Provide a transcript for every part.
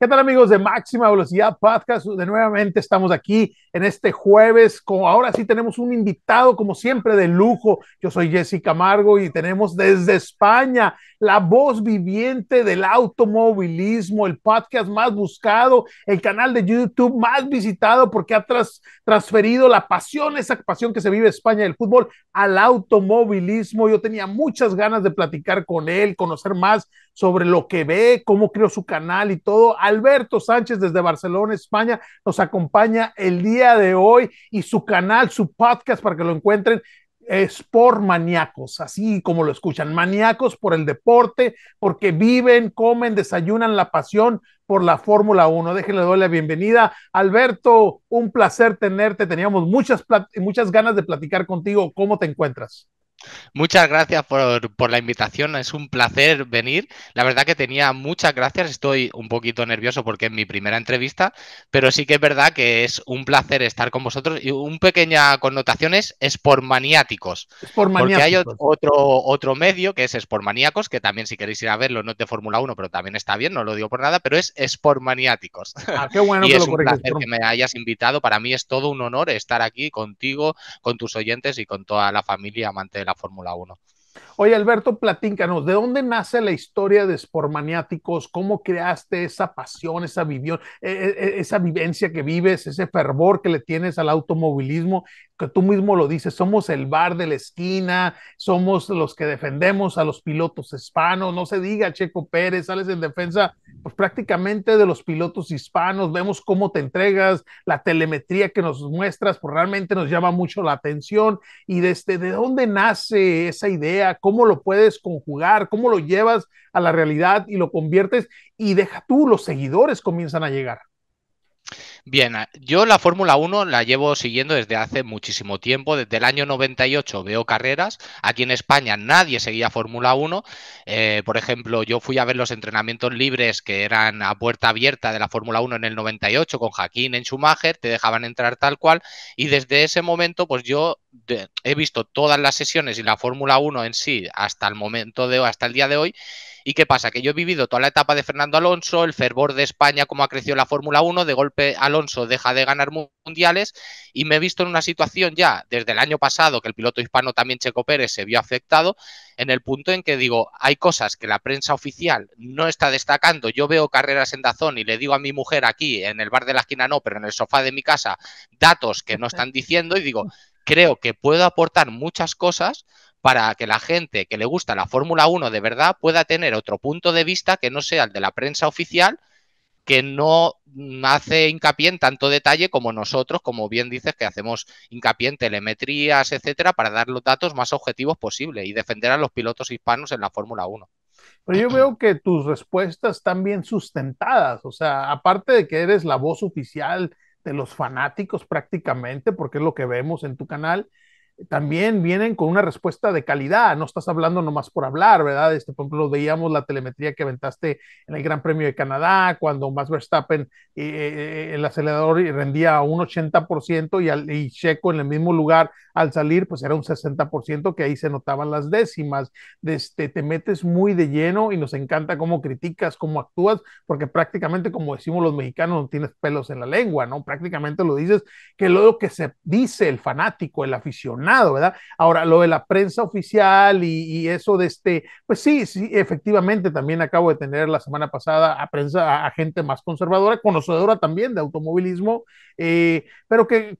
¿Qué tal amigos de Máxima Velocidad Podcast? Pues, de nuevamente estamos aquí en este jueves. como ahora sí tenemos un invitado, como siempre, de lujo. Yo soy Jessica Amargo y tenemos desde España la voz viviente del automovilismo, el podcast más buscado, el canal de YouTube más visitado porque ha transferido la pasión, esa pasión que se vive en España del fútbol, al automovilismo. Yo tenía muchas ganas de platicar con él, conocer más sobre lo que ve, cómo creó su canal y todo. Alberto Sánchez desde Barcelona, España, nos acompaña el día de hoy y su canal, su podcast para que lo encuentren. Es por maníacos, así como lo escuchan, maníacos por el deporte, porque viven, comen, desayunan la pasión por la Fórmula 1. Déjenle doy la bienvenida. Alberto, un placer tenerte. Teníamos muchas, muchas ganas de platicar contigo. ¿Cómo te encuentras? Muchas gracias por, la invitación, es un placer venir. La verdad que tenía muchas gracias, estoy un poquito nervioso porque es mi primera entrevista, pero sí que es verdad que es un placer estar con vosotros. Y una pequeña connotación es maniáticos. Porque hay otro, otro medio que es Spormaníacos, que también si queréis ir a verlo, no es de Fórmula 1, pero también está bien, no lo digo por nada, pero es Spormaniáticos. Ah, qué bueno y que es un placer que me hayas invitado, para mí es todo un honor estar aquí contigo, con tus oyentes y con toda la familia amante de la Fórmula 1. Oye, Alberto, platícanos, ¿de dónde nace la historia de Sportmaniáticos? ¿Cómo creaste esa pasión, esa, vivión, e, e, e, esa vivencia que vives, ese fervor que le tienes al automovilismo? Que tú mismo lo dices, somos el bar de la esquina, somos los que defendemos a los pilotos hispanos, no se diga Checo Pérez, sales en defensa pues, prácticamente de los pilotos hispanos, vemos cómo te entregas, la telemetría que nos muestras, pues realmente nos llama mucho la atención y desde este, de dónde nace esa idea, cómo lo puedes conjugar, cómo lo llevas a la realidad y lo conviertes y deja tú, los seguidores comienzan a llegar. Bien, ah, yo la Fórmula 1 la llevo siguiendo desde hace muchísimo tiempo, desde el año 98 veo carreras, aquí en España nadie seguía Fórmula 1, eh, por ejemplo, yo fui a ver los entrenamientos libres que eran a puerta abierta de la Fórmula 1 en el 98 con Jaquín en Schumacher, te dejaban entrar tal cual, y desde ese momento pues yo he visto todas las sesiones y la Fórmula 1 en sí hasta el momento de hasta el día de hoy ¿Y qué pasa? Que yo he vivido toda la etapa de Fernando Alonso, el fervor de España, cómo ha crecido la Fórmula 1, de golpe Alonso deja de ganar mundiales y me he visto en una situación ya desde el año pasado, que el piloto hispano también Checo Pérez se vio afectado, en el punto en que digo, hay cosas que la prensa oficial no está destacando. Yo veo carreras en Dazón y le digo a mi mujer aquí, en el bar de la esquina no, pero en el sofá de mi casa, datos que no están diciendo y digo, creo que puedo aportar muchas cosas para que la gente que le gusta la Fórmula 1 de verdad pueda tener otro punto de vista que no sea el de la prensa oficial, que no hace hincapié en tanto detalle como nosotros, como bien dices, que hacemos hincapié en telemetrías, etcétera, para dar los datos más objetivos posible y defender a los pilotos hispanos en la Fórmula 1. Pero yo veo que tus respuestas están bien sustentadas, o sea, aparte de que eres la voz oficial de los fanáticos prácticamente, porque es lo que vemos en tu canal, también vienen con una respuesta de calidad, no estás hablando nomás por hablar, ¿verdad? Este, por ejemplo, veíamos la telemetría que aventaste en el Gran Premio de Canadá, cuando Max Verstappen, eh, eh, eh, el acelerador rendía un 80% y, al, Checo en el mismo lugar al salir, pues era un 60%, que ahí se notaban las décimas. De este, te metes muy de lleno y nos encanta cómo criticas, cómo actúas, porque prácticamente, como decimos los mexicanos, no tienes pelos en la lengua, ¿no? Prácticamente lo dices, que lo que se dice el fanático, el aficionado, Nada, ¿verdad? Ahora, lo de la prensa oficial y, eso de este, pues sí, sí, efectivamente, también acabo de tener la semana pasada a prensa, a, gente más conservadora, conocedora también de automovilismo, eh, pero que,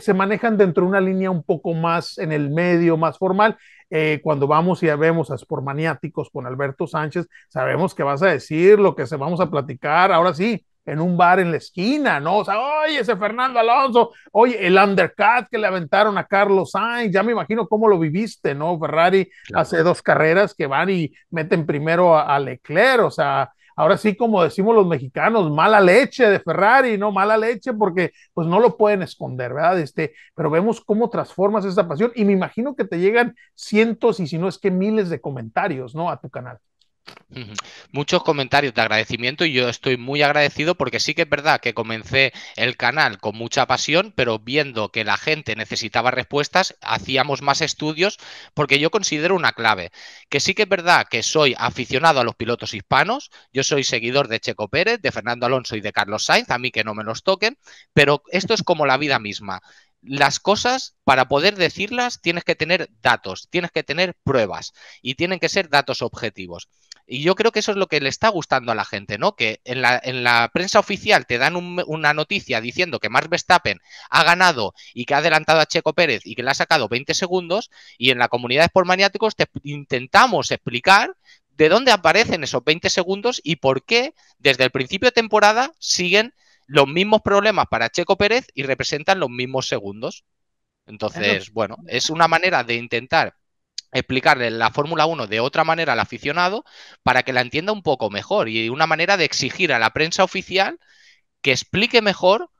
se manejan dentro de una línea un poco más en el medio, más formal. Eh, cuando vamos y vemos a Sportmaniáticos con Alberto Sánchez, sabemos que vas a decir lo que se vamos a platicar, ahora sí, en un bar en la esquina, ¿no? O sea, oye, ese Fernando Alonso, oye, el undercut que le aventaron a Carlos Sainz, ya me imagino cómo lo viviste, ¿no? Ferrari hace dos carreras que van y meten primero a, a, Leclerc, o sea, ahora sí, como decimos los mexicanos, mala leche de Ferrari, ¿no? Mala leche porque pues no lo pueden esconder, ¿verdad? Este, pero vemos cómo transformas esa pasión y me imagino que te llegan cientos y si no es que miles de comentarios, ¿no? A tu canal. Muchos comentarios de agradecimiento y yo estoy muy agradecido porque sí que es verdad que comencé el canal con mucha pasión, pero viendo que la gente necesitaba respuestas, hacíamos más estudios porque yo considero una clave. Que sí que es verdad que soy aficionado a los pilotos hispanos, yo soy seguidor de Checo Pérez, de Fernando Alonso y de Carlos Sainz, a mí que no me los toquen, pero esto es como la vida misma las cosas, para poder decirlas, tienes que tener datos, tienes que tener pruebas y tienen que ser datos objetivos. Y yo creo que eso es lo que le está gustando a la gente, ¿no? Que en la, en la prensa oficial te dan una noticia diciendo que Max Verstappen ha ganado y que ha adelantado a Checo Pérez y que le ha sacado 20 segundos, y en la comunidad de Sport Maniáticos te intentamos explicar de dónde aparecen esos 20 segundos y por qué desde el principio de temporada siguen los mismos problemas para Checo Pérez y representan los mismos segundos. Entonces, bueno, es una manera de intentar explicarle la Fórmula 1 de otra manera al aficionado para que la entienda un poco mejor y una manera de exigir a la prensa oficial que explique mejor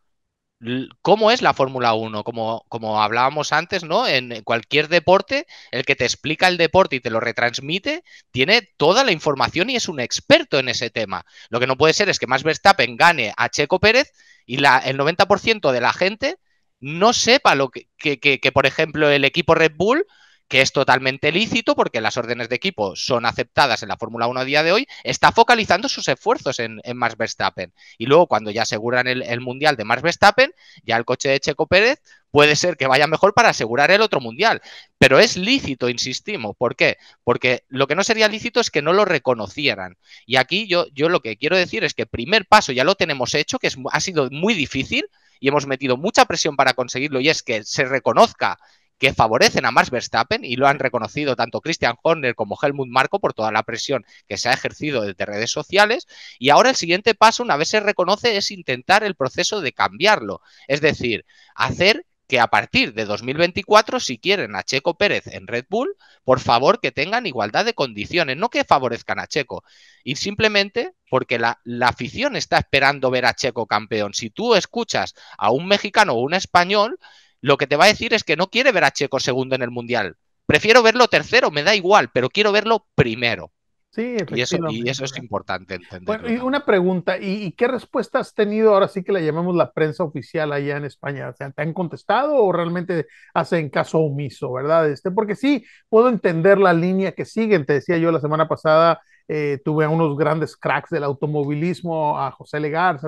cómo es la Fórmula 1, como, como hablábamos antes, ¿no? En cualquier deporte, el que te explica el deporte y te lo retransmite, tiene toda la información y es un experto en ese tema. Lo que no puede ser es que más Verstappen gane a Checo Pérez y la, el 90% de la gente no sepa lo que, que, que, por ejemplo, el equipo Red Bull que es totalmente lícito porque las órdenes de equipo son aceptadas en la Fórmula 1 a día de hoy, está focalizando sus esfuerzos en, en Max Verstappen. Y luego, cuando ya aseguran el, Mundial de Max Verstappen, ya el coche de Checo Pérez puede ser que vaya mejor para asegurar el otro mundial. Pero es lícito, insistimos. ¿Por qué? Porque lo que no sería lícito es que no lo reconocieran. Y aquí yo, yo lo que quiero decir es que el primer paso ya lo tenemos hecho, que ha sido muy difícil y hemos metido mucha presión para conseguirlo, y es que se reconozca que favorecen a Max Verstappen y lo han reconocido tanto Christian Horner como Helmut Marco por toda la presión que se ha ejercido desde redes sociales. Y ahora el siguiente paso, una vez se reconoce, es intentar el proceso de cambiarlo. Es decir, hacer que a partir de 2024, si quieren a Checo Pérez en Red Bull, por favor que tengan igualdad de condiciones, no que favorezcan a Checo. Y simplemente porque la, la, afición está esperando ver a Checo campeón. Si tú escuchas a un mexicano o un español, lo que te va a decir es que no quiere ver a Checo segundo en el Mundial. Prefiero verlo tercero, me da igual, pero quiero verlo primero. Sí, y eso, es importante entender. Bueno, y una pregunta, ¿y, qué respuesta has tenido ahora sí que la llamamos la prensa oficial allá en España? ¿te han contestado o realmente hacen caso omiso, verdad? Este, porque sí, puedo entender la línea que siguen. Te decía yo la semana pasada, eh, tuve a unos grandes cracks del automovilismo, a José Legar,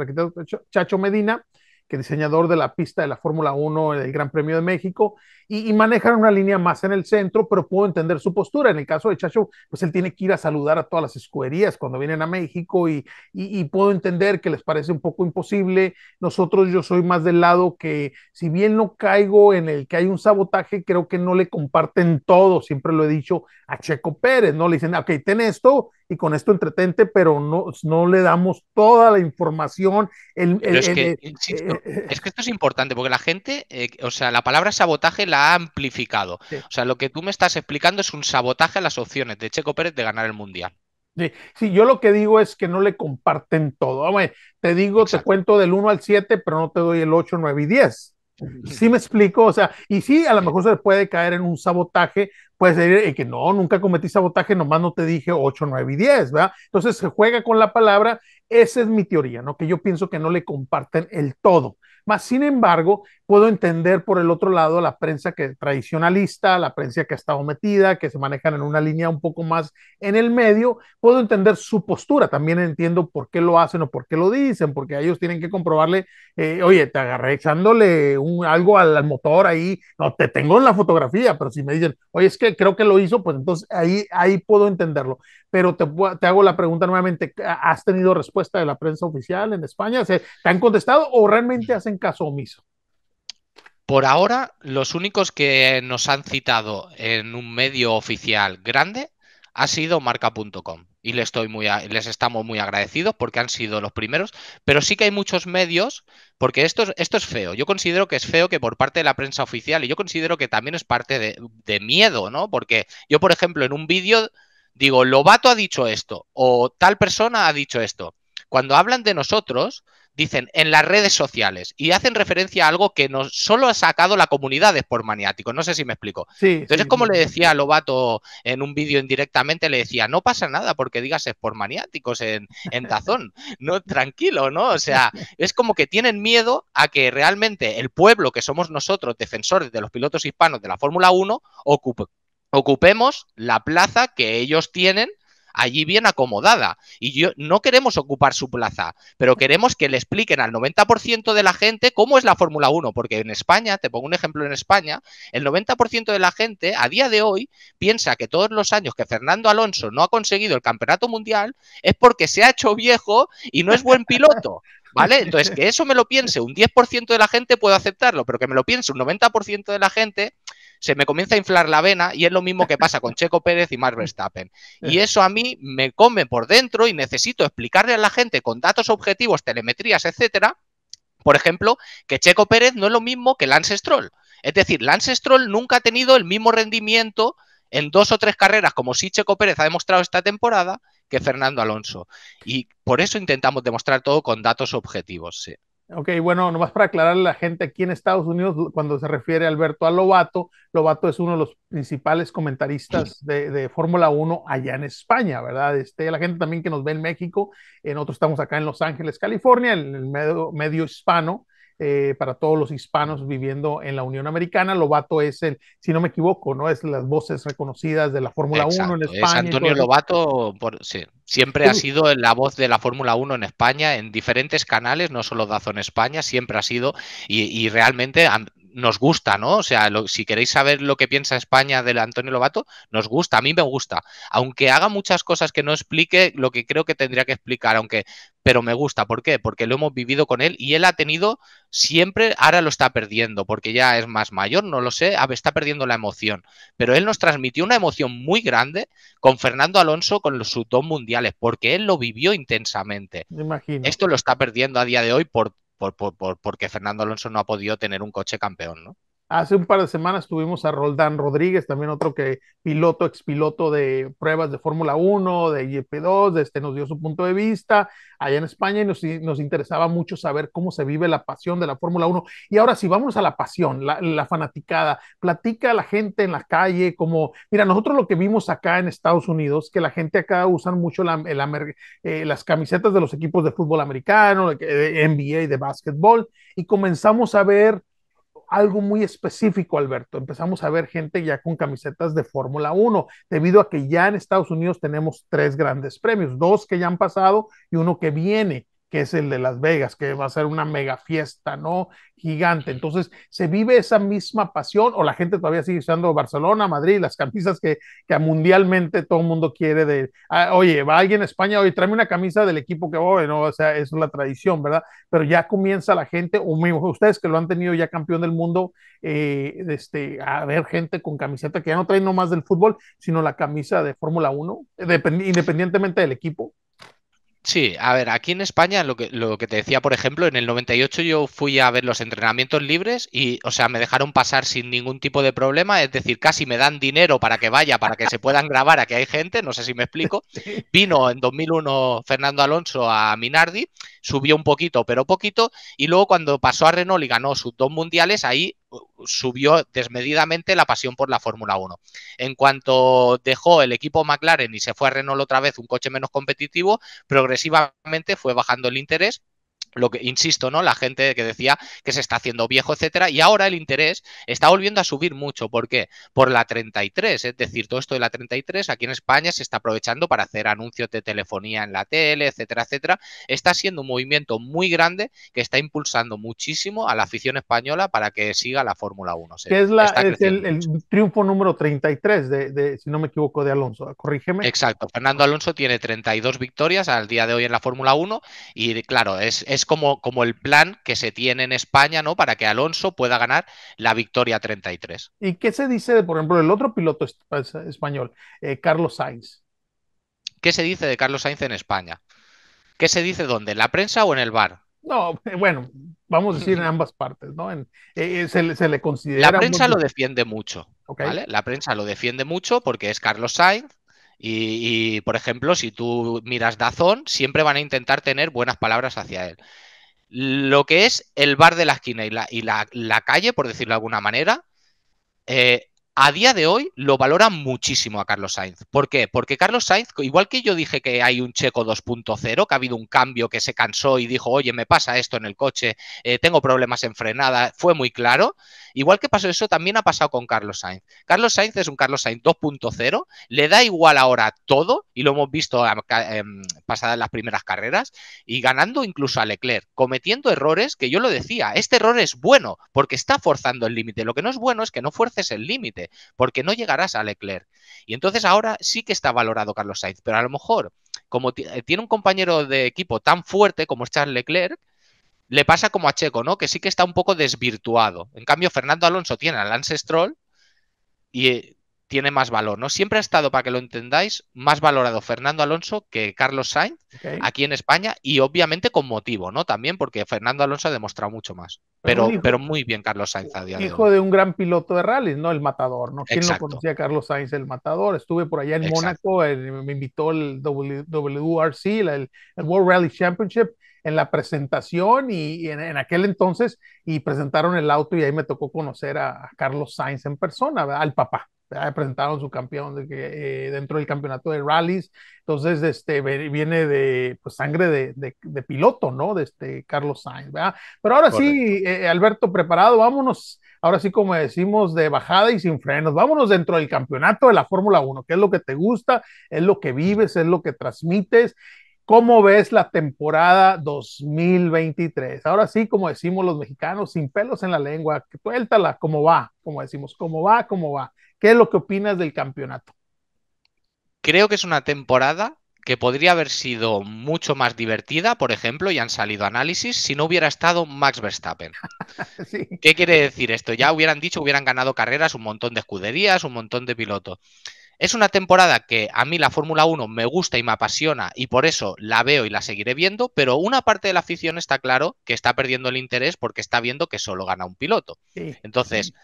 Chacho Medina, que diseñador de la pista de la Fórmula 1 el Gran Premio de México, y, y, manejan una línea más en el centro, pero puedo entender su postura. En el caso de Chacho, pues él tiene que ir a saludar a todas las escuderías cuando vienen a México y, y puedo entender que les parece un poco imposible. Nosotros yo soy más del lado que, si bien no caigo en el que hay un sabotaje, creo que no le comparten todo, siempre lo he dicho, a Checo Pérez, ¿no? Le dicen, ok, ten esto, y con esto entretente, pero no, no le damos toda la información. El, es, que, eh, eh, es, que, esto es importante, porque la gente, eh, o sea, la palabra sabotaje la ha amplificado. O sea, lo que tú me estás explicando es un sabotaje a las opciones de Checo Pérez de ganar el Mundial. Sí, yo lo que digo es que no le comparten todo. Ah, te digo, te cuento del 1 al 7, pero no te doy el 8, 9 y 10. Sí me explico, o sea, y sí, a lo mejor se puede caer en un sabotaje, puede ser que no, nunca cometí sabotaje, nomás no te dije 8, 9 y 10, ¿verdad? Entonces se juega con la palabra esa es mi teoría, ¿no? Que yo pienso que no le comparten el todo. Más sin embargo, puedo entender por el otro lado la prensa que tradicionalista, la prensa que ha estado metida, que se manejan en una línea un poco más en el medio, puedo entender su postura, también entiendo por qué lo hacen o por qué lo dicen, porque ellos tienen que comprobarle, eh, oye, te agarré echándole un, algo al, motor ahí, no, te tengo en la fotografía, pero si me dicen, oye, es que creo que lo hizo, pues entonces ahí, ahí puedo entenderlo. Pero te, te hago la pregunta nuevamente, ¿has tenido respuesta? de la prensa oficial en España? ¿Se, ¿Te han contestado o realmente hacen caso omiso? Por ahora, los únicos que nos han citado en un medio oficial grande ha sido marca.com y les, estoy muy les estamos muy agradecidos porque han sido los primeros, pero sí que hay muchos medios, porque esto, esto es feo, yo considero que es feo que por parte de la prensa oficial y yo considero que también es parte de, miedo, ¿no? Porque yo, por ejemplo, en un vídeo digo, Lobato ha dicho esto o tal persona ha dicho esto. Cuando hablan de nosotros, dicen en las redes sociales y hacen referencia a algo que no, solo ha sacado la comunidad de Sport Maniático. No sé si me explico. Entonces, como le decía a Lobato en un vídeo indirectamente, le decía, no pasa nada porque digas Sport Maniáticos en, en Tazón. no, tranquilo, ¿no? O sea, es como que tienen miedo a que realmente el pueblo que somos nosotros, defensores de los pilotos hispanos de la Fórmula 1, ocupemos la plaza que ellos tienen allí bien acomodada. Y yo no queremos ocupar su plaza, pero queremos que le expliquen al 90% de la gente cómo es la Fórmula 1, porque en España, te pongo un ejemplo en España, el 90% de la gente a día de hoy piensa que todos los años que Fernando Alonso no ha conseguido el campeonato mundial es porque se ha hecho viejo y no es buen piloto. ¿Vale? Entonces, que eso me lo piense un 10% de la gente puedo aceptarlo, pero que me lo piense un 90% de la gente, se me comienza a inflar la vena y es lo mismo que pasa con Checo Pérez y Max Verstappen. Y eh. eso a mí me come por dentro y necesito explicarle a la gente con datos objetivos, telemetrías, etcétera, por ejemplo, que Checo Pérez no es lo mismo que Lance Stroll. Es decir, Lance Stroll nunca ha tenido el mismo rendimiento en dos o tres carreras, como sí Checo Pérez ha demostrado esta temporada, que Fernando Alonso. Y por eso intentamos demostrar todo con datos objetivos. Ok, bueno, nomás para aclarar a la gente aquí en Estados Unidos, cuando se refiere Alberto a Lobato, Lobato es uno de los principales comentaristas de, Fórmula 1 allá en España, ¿verdad? Este, la gente también que nos ve en México, en eh, nosotros estamos acá en Los Ángeles, California, en el medio, medio hispano, eh, para todos los hispanos viviendo en la Unión Americana. Lobato es el, si no me equivoco, ¿no? Es las voces reconocidas de la Fórmula 1 en España. Antonio Lobato, por, sí, siempre ha sido la voz de la Fórmula 1 en España, en diferentes canales, no solo en España, siempre ha sido, y, y realmente nos gusta, ¿no? O sea, si queréis saber lo que piensa España del Antonio Lobato, nos gusta, a mí me gusta. Aunque haga muchas cosas que no explique lo que creo que tendría que explicar, aunque, pero me gusta. ¿Por qué? Porque lo hemos vivido con él y él ha tenido siempre, ahora lo está perdiendo, porque ya es más mayor, no lo sé, está perdiendo la emoción. Pero él nos transmitió una emoción muy grande con Fernando Alonso con los, sus dos mundiales, porque él lo vivió intensamente. Esto lo está perdiendo a día de hoy por por, por, por, porque Fernando Alonso no ha podido tener un coche campeón, ¿no? Hace un par de semanas tuvimos a Roldán Rodríguez, también otro que piloto, expiloto de pruebas de Fórmula 1, de GP2, este, nos dio su punto de vista allá en España y nos, interesaba mucho saber cómo se vive la pasión de la Fórmula 1. Y ahora sí, vamos a la pasión, la, fanaticada. Platica a la gente en la calle, como, mira, nosotros lo que vimos acá en Estados Unidos, que la gente acá usan mucho eh, las camisetas de los equipos de fútbol americano, de NBA, de básquetbol, y comenzamos a ver algo muy específico, Alberto. Empezamos a ver gente ya con camisetas de Fórmula 1, debido a que ya en Estados Unidos tenemos tres grandes premios, dos que ya han pasado y uno que viene que es el de Las Vegas, que va a ser una mega fiesta, ¿no? Gigante. Entonces, ¿se vive esa misma pasión o la gente todavía sigue usando Barcelona, Madrid, las camisas que, mundialmente todo el mundo quiere de, ah, oye, va alguien a España, oye, tráeme una camisa del equipo que voy, ¿no? O sea, es la tradición, ¿verdad? Pero ya comienza la gente, o ustedes que lo han tenido ya campeón del mundo, eh, este, a ver gente con camiseta que ya no trae nomás del fútbol, sino la camisa de Fórmula 1, independientemente del equipo. Sí, a ver, aquí en España, lo que, lo que te decía, por ejemplo, en el 98 yo fui a ver los entrenamientos libres y, o sea, me dejaron pasar sin ningún tipo de problema, es decir, casi me dan dinero para que vaya, para que se puedan grabar, a que hay gente, no sé si me explico. Vino en 2001 Fernando Alonso a Minardi subió un poquito, pero poquito, y luego cuando pasó a Renault y ganó sus dos mundiales, ahí subió desmedidamente la pasión por la Fórmula 1. En cuanto dejó el equipo McLaren y se fue a Renault otra vez, un coche menos competitivo, progresivamente fue bajando el interés lo que, insisto, ¿no? La gente que decía que se está haciendo viejo, etcétera, y ahora el interés está volviendo a subir mucho. ¿Por qué? Por la 33, es decir, todo esto de la 33 aquí en España se está aprovechando para hacer anuncios de telefonía en la tele, etcétera, etcétera. Está siendo un movimiento muy grande que está impulsando muchísimo a la afición española para que siga la Fórmula 1. es, es el, triunfo número 33, de, si no me equivoco, de Alonso. Corrígeme. Exacto. Fernando Alonso tiene 32 victorias al día de hoy en la Fórmula 1 y, claro, es, es como, el plan que se tiene en España, ¿no? Para que Alonso pueda ganar la victoria 33. ¿Y qué se dice de, por ejemplo, el otro piloto español, eh, Carlos Sainz? ¿Qué se dice de Carlos Sainz en España? ¿Qué se dice dónde? ¿En la prensa o en el bar? No, eh, bueno, vamos a decir en ambas partes, ¿no? En, eh, se, le considera. La prensa lo defiende mucho. La prensa lo defiende mucho porque es Carlos Sainz y, por ejemplo, si tú miras Dazón, siempre van a intentar tener buenas palabras hacia él. Lo que es el bar de la esquina y la, y la, la calle, por decirlo de alguna manera, eh, a día de hoy lo valora muchísimo a Carlos Sainz. ¿Por qué? Porque Carlos Sainz, igual que yo dije que hay un checo 2.0, que ha habido un cambio, que se cansó y dijo, oye, me pasa esto en el coche, eh, tengo problemas en frenada, fue muy claro. Igual que pasó eso, también ha pasado con Carlos Sainz. Carlos Sainz es un Carlos Sainz 2.0, le da igual ahora todo, y lo hemos visto pasada em, pasadas las primeras carreras, y ganando incluso a Leclerc, cometiendo errores que yo lo decía, este error es bueno, porque está forzando el límite. Lo que no es bueno es que no fuerces el límite porque no llegarás a Leclerc. Y entonces ahora sí que está valorado Carlos Sainz, pero a lo mejor, como eh, tiene un compañero de equipo tan fuerte como es Charles Leclerc, le pasa como a Checo, ¿no? Que sí que está un poco desvirtuado. En cambio, Fernando Alonso tiene a Lance Stroll y eh, tiene más valor, ¿no? Siempre ha estado, para que lo entendáis, más valorado Fernando Alonso que Carlos Sainz aquí en España y obviamente con motivo, ¿no? También porque Fernando Alonso ha demostrado mucho más. Pero, pero muy bien Carlos Sainz a Hijo de, un gran piloto de rally, ¿no? El matador, ¿no? ¿Quién no conocía a Carlos Sainz, el matador? Estuve por allá en Mónaco, me invitó el WRC, el, World Rally Championship en la presentación y, en, aquel entonces y presentaron el auto y ahí me tocó conocer a, Carlos Sainz en persona, al papá. Ah, presentaron su campeón eh, dentro del campeonato de rallies. Entonces, este, viene de pues, sangre de, piloto, ¿no? De este Carlos Sainz, ¿verdad? Pero ahora sí, eh, Alberto, preparado, vámonos. Ahora sí, como decimos, de bajada y sin frenos, vámonos dentro del campeonato de la Fórmula 1, que es lo que te gusta, es lo que vives, es lo que transmites. ¿Cómo ves la temporada 2023? Ahora sí, como decimos los mexicanos, sin pelos en la lengua, suéltala, ¿cómo va? Como decimos, ¿cómo va? ¿Cómo va? ¿Qué es lo que opinas del campeonato? Creo que es una temporada que podría haber sido mucho más divertida, por ejemplo, y han salido análisis si no hubiera estado Max Verstappen. ¿Qué quiere decir esto? Ya hubieran dicho, hubieran ganado carreras un montón de escuderías, un montón de pilotos. Es una temporada que a mí la Fórmula 1 me gusta y me apasiona y por eso la veo y la seguiré viendo, pero una parte de la afición está claro que está perdiendo el interés porque está viendo que solo gana un piloto. Entonces,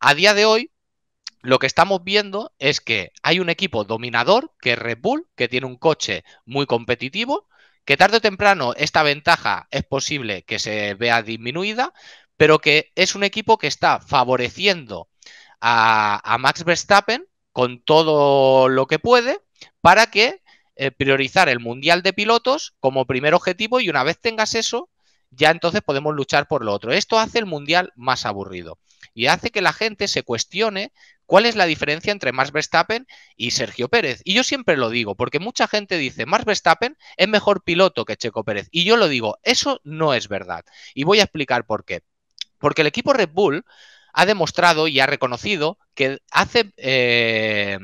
a, día de hoy, lo que estamos viendo es que hay un equipo dominador, que es Red Bull, que tiene un coche muy competitivo, que tarde o temprano esta ventaja es posible que se vea disminuida, pero que es un equipo que está favoreciendo a Max Verstappen con todo lo que puede para que eh, priorizar el Mundial de Pilotos como primer objetivo y una vez tengas eso, ya entonces podemos luchar por lo otro. Esto hace el Mundial más aburrido y hace que la gente se cuestione cuál es la diferencia entre Max Verstappen y Sergio Pérez. Y yo siempre lo digo, porque mucha gente dice, Max Verstappen es mejor piloto que Checo Pérez. Y yo lo digo, eso no es verdad. Y voy a explicar por qué. Porque el equipo Red Bull ha demostrado y ha reconocido que hace, eh,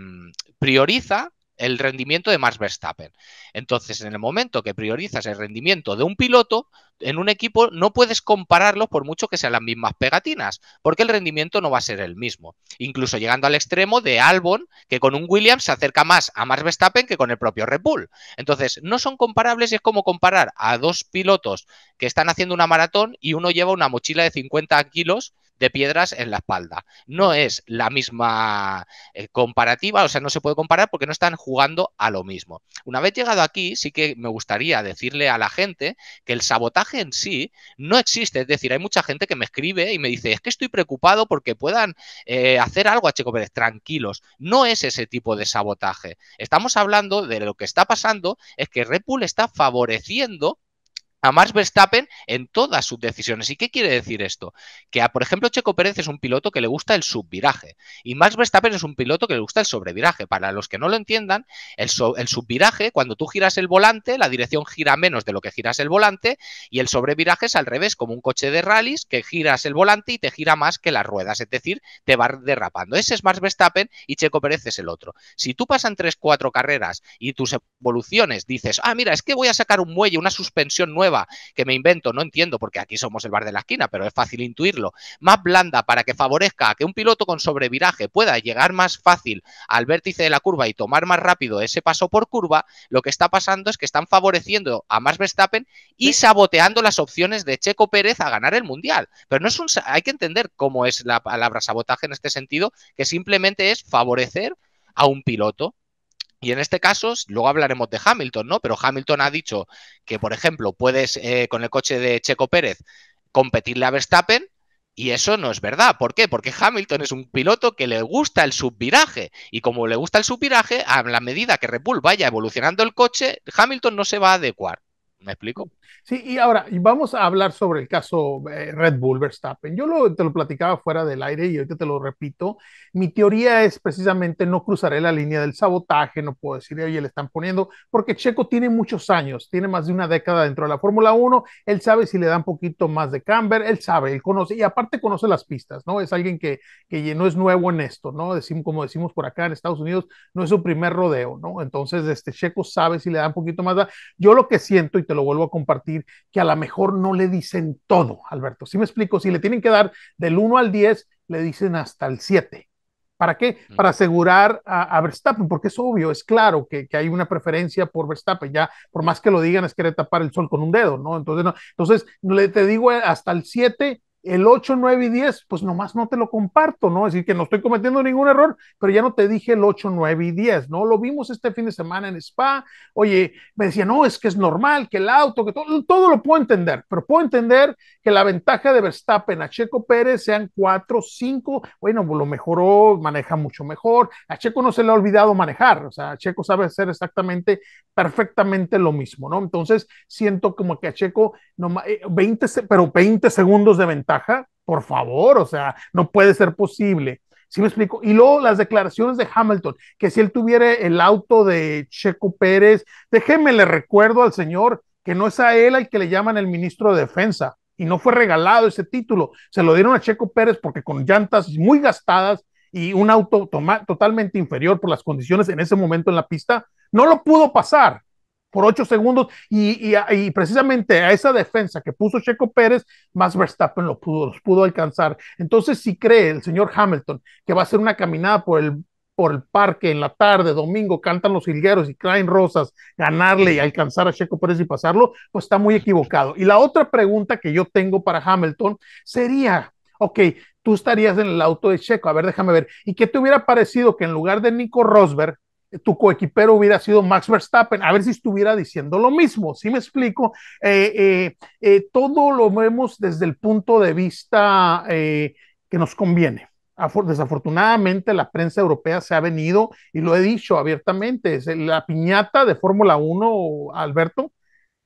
prioriza el rendimiento de Max Verstappen. Entonces, en el momento que priorizas el rendimiento de un piloto, en un equipo no puedes compararlo por mucho que sean las mismas pegatinas, porque el rendimiento no va a ser el mismo. Incluso llegando al extremo de Albon, que con un Williams se acerca más a Max Verstappen que con el propio Red Bull. Entonces, no son comparables y es como comparar a dos pilotos que están haciendo una maratón y uno lleva una mochila de 50 kilos de piedras en la espalda. No es la misma eh, comparativa, o sea, no se puede comparar porque no están jugando a lo mismo. Una vez llegado aquí, sí que me gustaría decirle a la gente que el sabotaje en sí no existe. Es decir, hay mucha gente que me escribe y me dice, es que estoy preocupado porque puedan eh, hacer algo a Checo Pérez. Tranquilos, no es ese tipo de sabotaje. Estamos hablando de lo que está pasando, es que Red Bull está favoreciendo a Max Verstappen en todas sus decisiones. ¿Y qué quiere decir esto? Que, a, por ejemplo, Checo Pérez es un piloto que le gusta el subviraje y Max Verstappen es un piloto que le gusta el sobreviraje. Para los que no lo entiendan, el, el subviraje, cuando tú giras el volante, la dirección gira menos de lo que giras el volante y el sobreviraje es al revés, como un coche de rallies que giras el volante y te gira más que las ruedas, es decir, te va derrapando. Ese es Max Verstappen y Checo Pérez es el otro. Si tú pasan 3-4 carreras y tus evoluciones dices, ah, mira, es que voy a sacar un muelle, una suspensión nueva, que me invento, no entiendo porque aquí somos el bar de la esquina, pero es fácil intuirlo, más blanda para que favorezca a que un piloto con sobreviraje pueda llegar más fácil al vértice de la curva y tomar más rápido ese paso por curva, lo que está pasando es que están favoreciendo a Max Verstappen y saboteando las opciones de Checo Pérez a ganar el Mundial. Pero no es un, hay que entender cómo es la palabra sabotaje en este sentido, que simplemente es favorecer a un piloto y en este caso, luego hablaremos de Hamilton, ¿no? Pero Hamilton ha dicho que, por ejemplo, puedes eh, con el coche de Checo Pérez competirle a Verstappen y eso no es verdad. ¿Por qué? Porque Hamilton es un piloto que le gusta el subviraje. Y como le gusta el subviraje, a la medida que Red Bull vaya evolucionando el coche, Hamilton no se va a adecuar. ¿Me explico? Sí, y ahora vamos a hablar sobre el caso eh, Red Bull Verstappen. Yo te lo platicaba fuera del aire y ahorita te lo repito. Mi teoría es precisamente no cruzaré la línea del sabotaje, no puedo decir, oye, le están poniendo, porque Checo tiene muchos años, tiene más de una década dentro de la Fórmula 1, él sabe si le dan poquito más de camber, él sabe, él conoce, y aparte conoce las pistas, ¿no? Es alguien que, que no es nuevo en esto, ¿no? Decimos, como decimos por acá en Estados Unidos, no es su primer rodeo, ¿no? Entonces, este Checo sabe si le dan poquito más. De... Yo lo que siento, y te lo vuelvo a compartir, que a lo mejor no le dicen todo, Alberto. si me explico? Si le tienen que dar del 1 al 10, le dicen hasta el 7. ¿Para qué? Para asegurar a, Verstappen, porque es obvio, es claro que, hay una preferencia por Verstappen, ya por más que lo digan es querer tapar el sol con un dedo, ¿no? Entonces, no, entonces le, te digo eh, hasta el 7 el 8, 9 y 10, pues nomás no te lo comparto, ¿no? Es decir, que no estoy cometiendo ningún error, pero ya no te dije el 8, 9 y 10, ¿no? Lo vimos este fin de semana en Spa, oye, me decía, no, es que es normal, que el auto, que todo, todo lo puedo entender, pero puedo entender que la ventaja de Verstappen a Checo Pérez sean 4, 5, bueno, lo mejoró, maneja mucho mejor, a Checo no se le ha olvidado manejar, o sea, a Checo sabe hacer exactamente, perfectamente lo mismo, ¿no? Entonces, siento como que a Checo, no, 20, eh, pero 20 segundos de ventaja por favor, o sea, no puede ser posible. si me explico? Y luego las declaraciones de Hamilton, que si él tuviera el auto de Checo Pérez, déjeme le recuerdo al señor que no es a él al que le llaman el ministro de Defensa y no fue regalado ese título, se lo dieron a Checo Pérez porque con llantas muy gastadas y un auto totalmente inferior por las condiciones en ese momento en la pista, no lo pudo pasar por ocho segundos y, y, precisamente a esa defensa que puso Checo Pérez, más Verstappen lo pudo, los pudo alcanzar. Entonces, si cree el señor Hamilton que va a ser una caminada por el por el parque en la tarde, domingo, cantan los jilgueros y Klein rosas, ganarle y alcanzar a Checo Pérez y pasarlo, pues está muy equivocado. Y la otra pregunta que yo tengo para Hamilton sería, ok, tú estarías en el auto de Checo, a ver, déjame ver, ¿y qué te hubiera parecido que en lugar de Nico Rosberg tu coequipero hubiera sido Max Verstappen, a ver si estuviera diciendo lo mismo, si me explico, eh, eh, eh, todo lo vemos desde el punto de vista que nos conviene. Desafortunadamente la prensa europea se ha venido, y lo he dicho abiertamente, es la piñata de Fórmula 1, Alberto,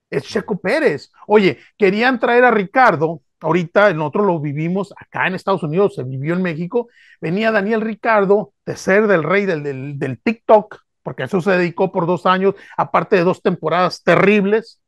es Checo Pérez. Oye, querían traer a Ricardo, ahorita nosotros lo vivimos acá en Estados Unidos, se vivió en México, venía Daniel Ricardo de ser del rey del, del, TikTok, porque eso se dedicó por dos años, aparte de dos temporadas terribles,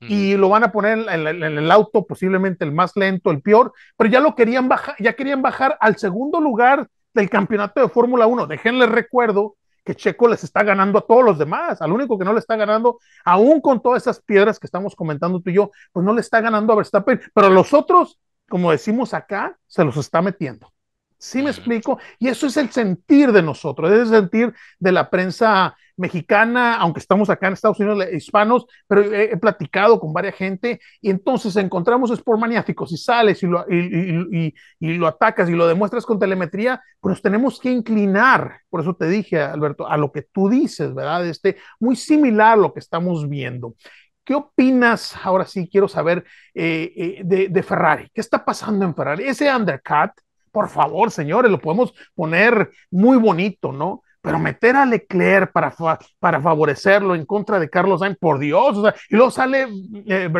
y lo van a poner en, el auto, posiblemente el más lento, el peor, pero ya lo querían bajar, ya querían bajar al segundo lugar del campeonato de Fórmula 1. déjenle recuerdo que Checo les está ganando a todos los demás. Al único que no le está ganando, aún con todas esas piedras que estamos comentando tú y yo, pues no le está ganando a Verstappen, pero a los otros, como decimos acá, se los está metiendo. ¿Sí me explico? Y eso es el sentir de nosotros, es el sentir de la prensa mexicana, aunque estamos acá en Estados Unidos hispanos, pero he, platicado con varias gente y entonces encontramos maniáticos y sales y lo, y, lo, atacas y lo demuestras con telemetría, pues tenemos que inclinar, por eso te dije, Alberto, a lo que tú dices, ¿verdad? Este, muy similar a lo que estamos viendo. ¿Qué opinas? Ahora sí quiero saber eh, eh, de, de Ferrari. ¿Qué está pasando en Ferrari? Ese undercut, por favor, señores, lo podemos poner muy bonito, ¿no? Pero meter a Leclerc para, para favorecerlo en contra de Carlos Sainz, por Dios, o sea, y luego sale eh,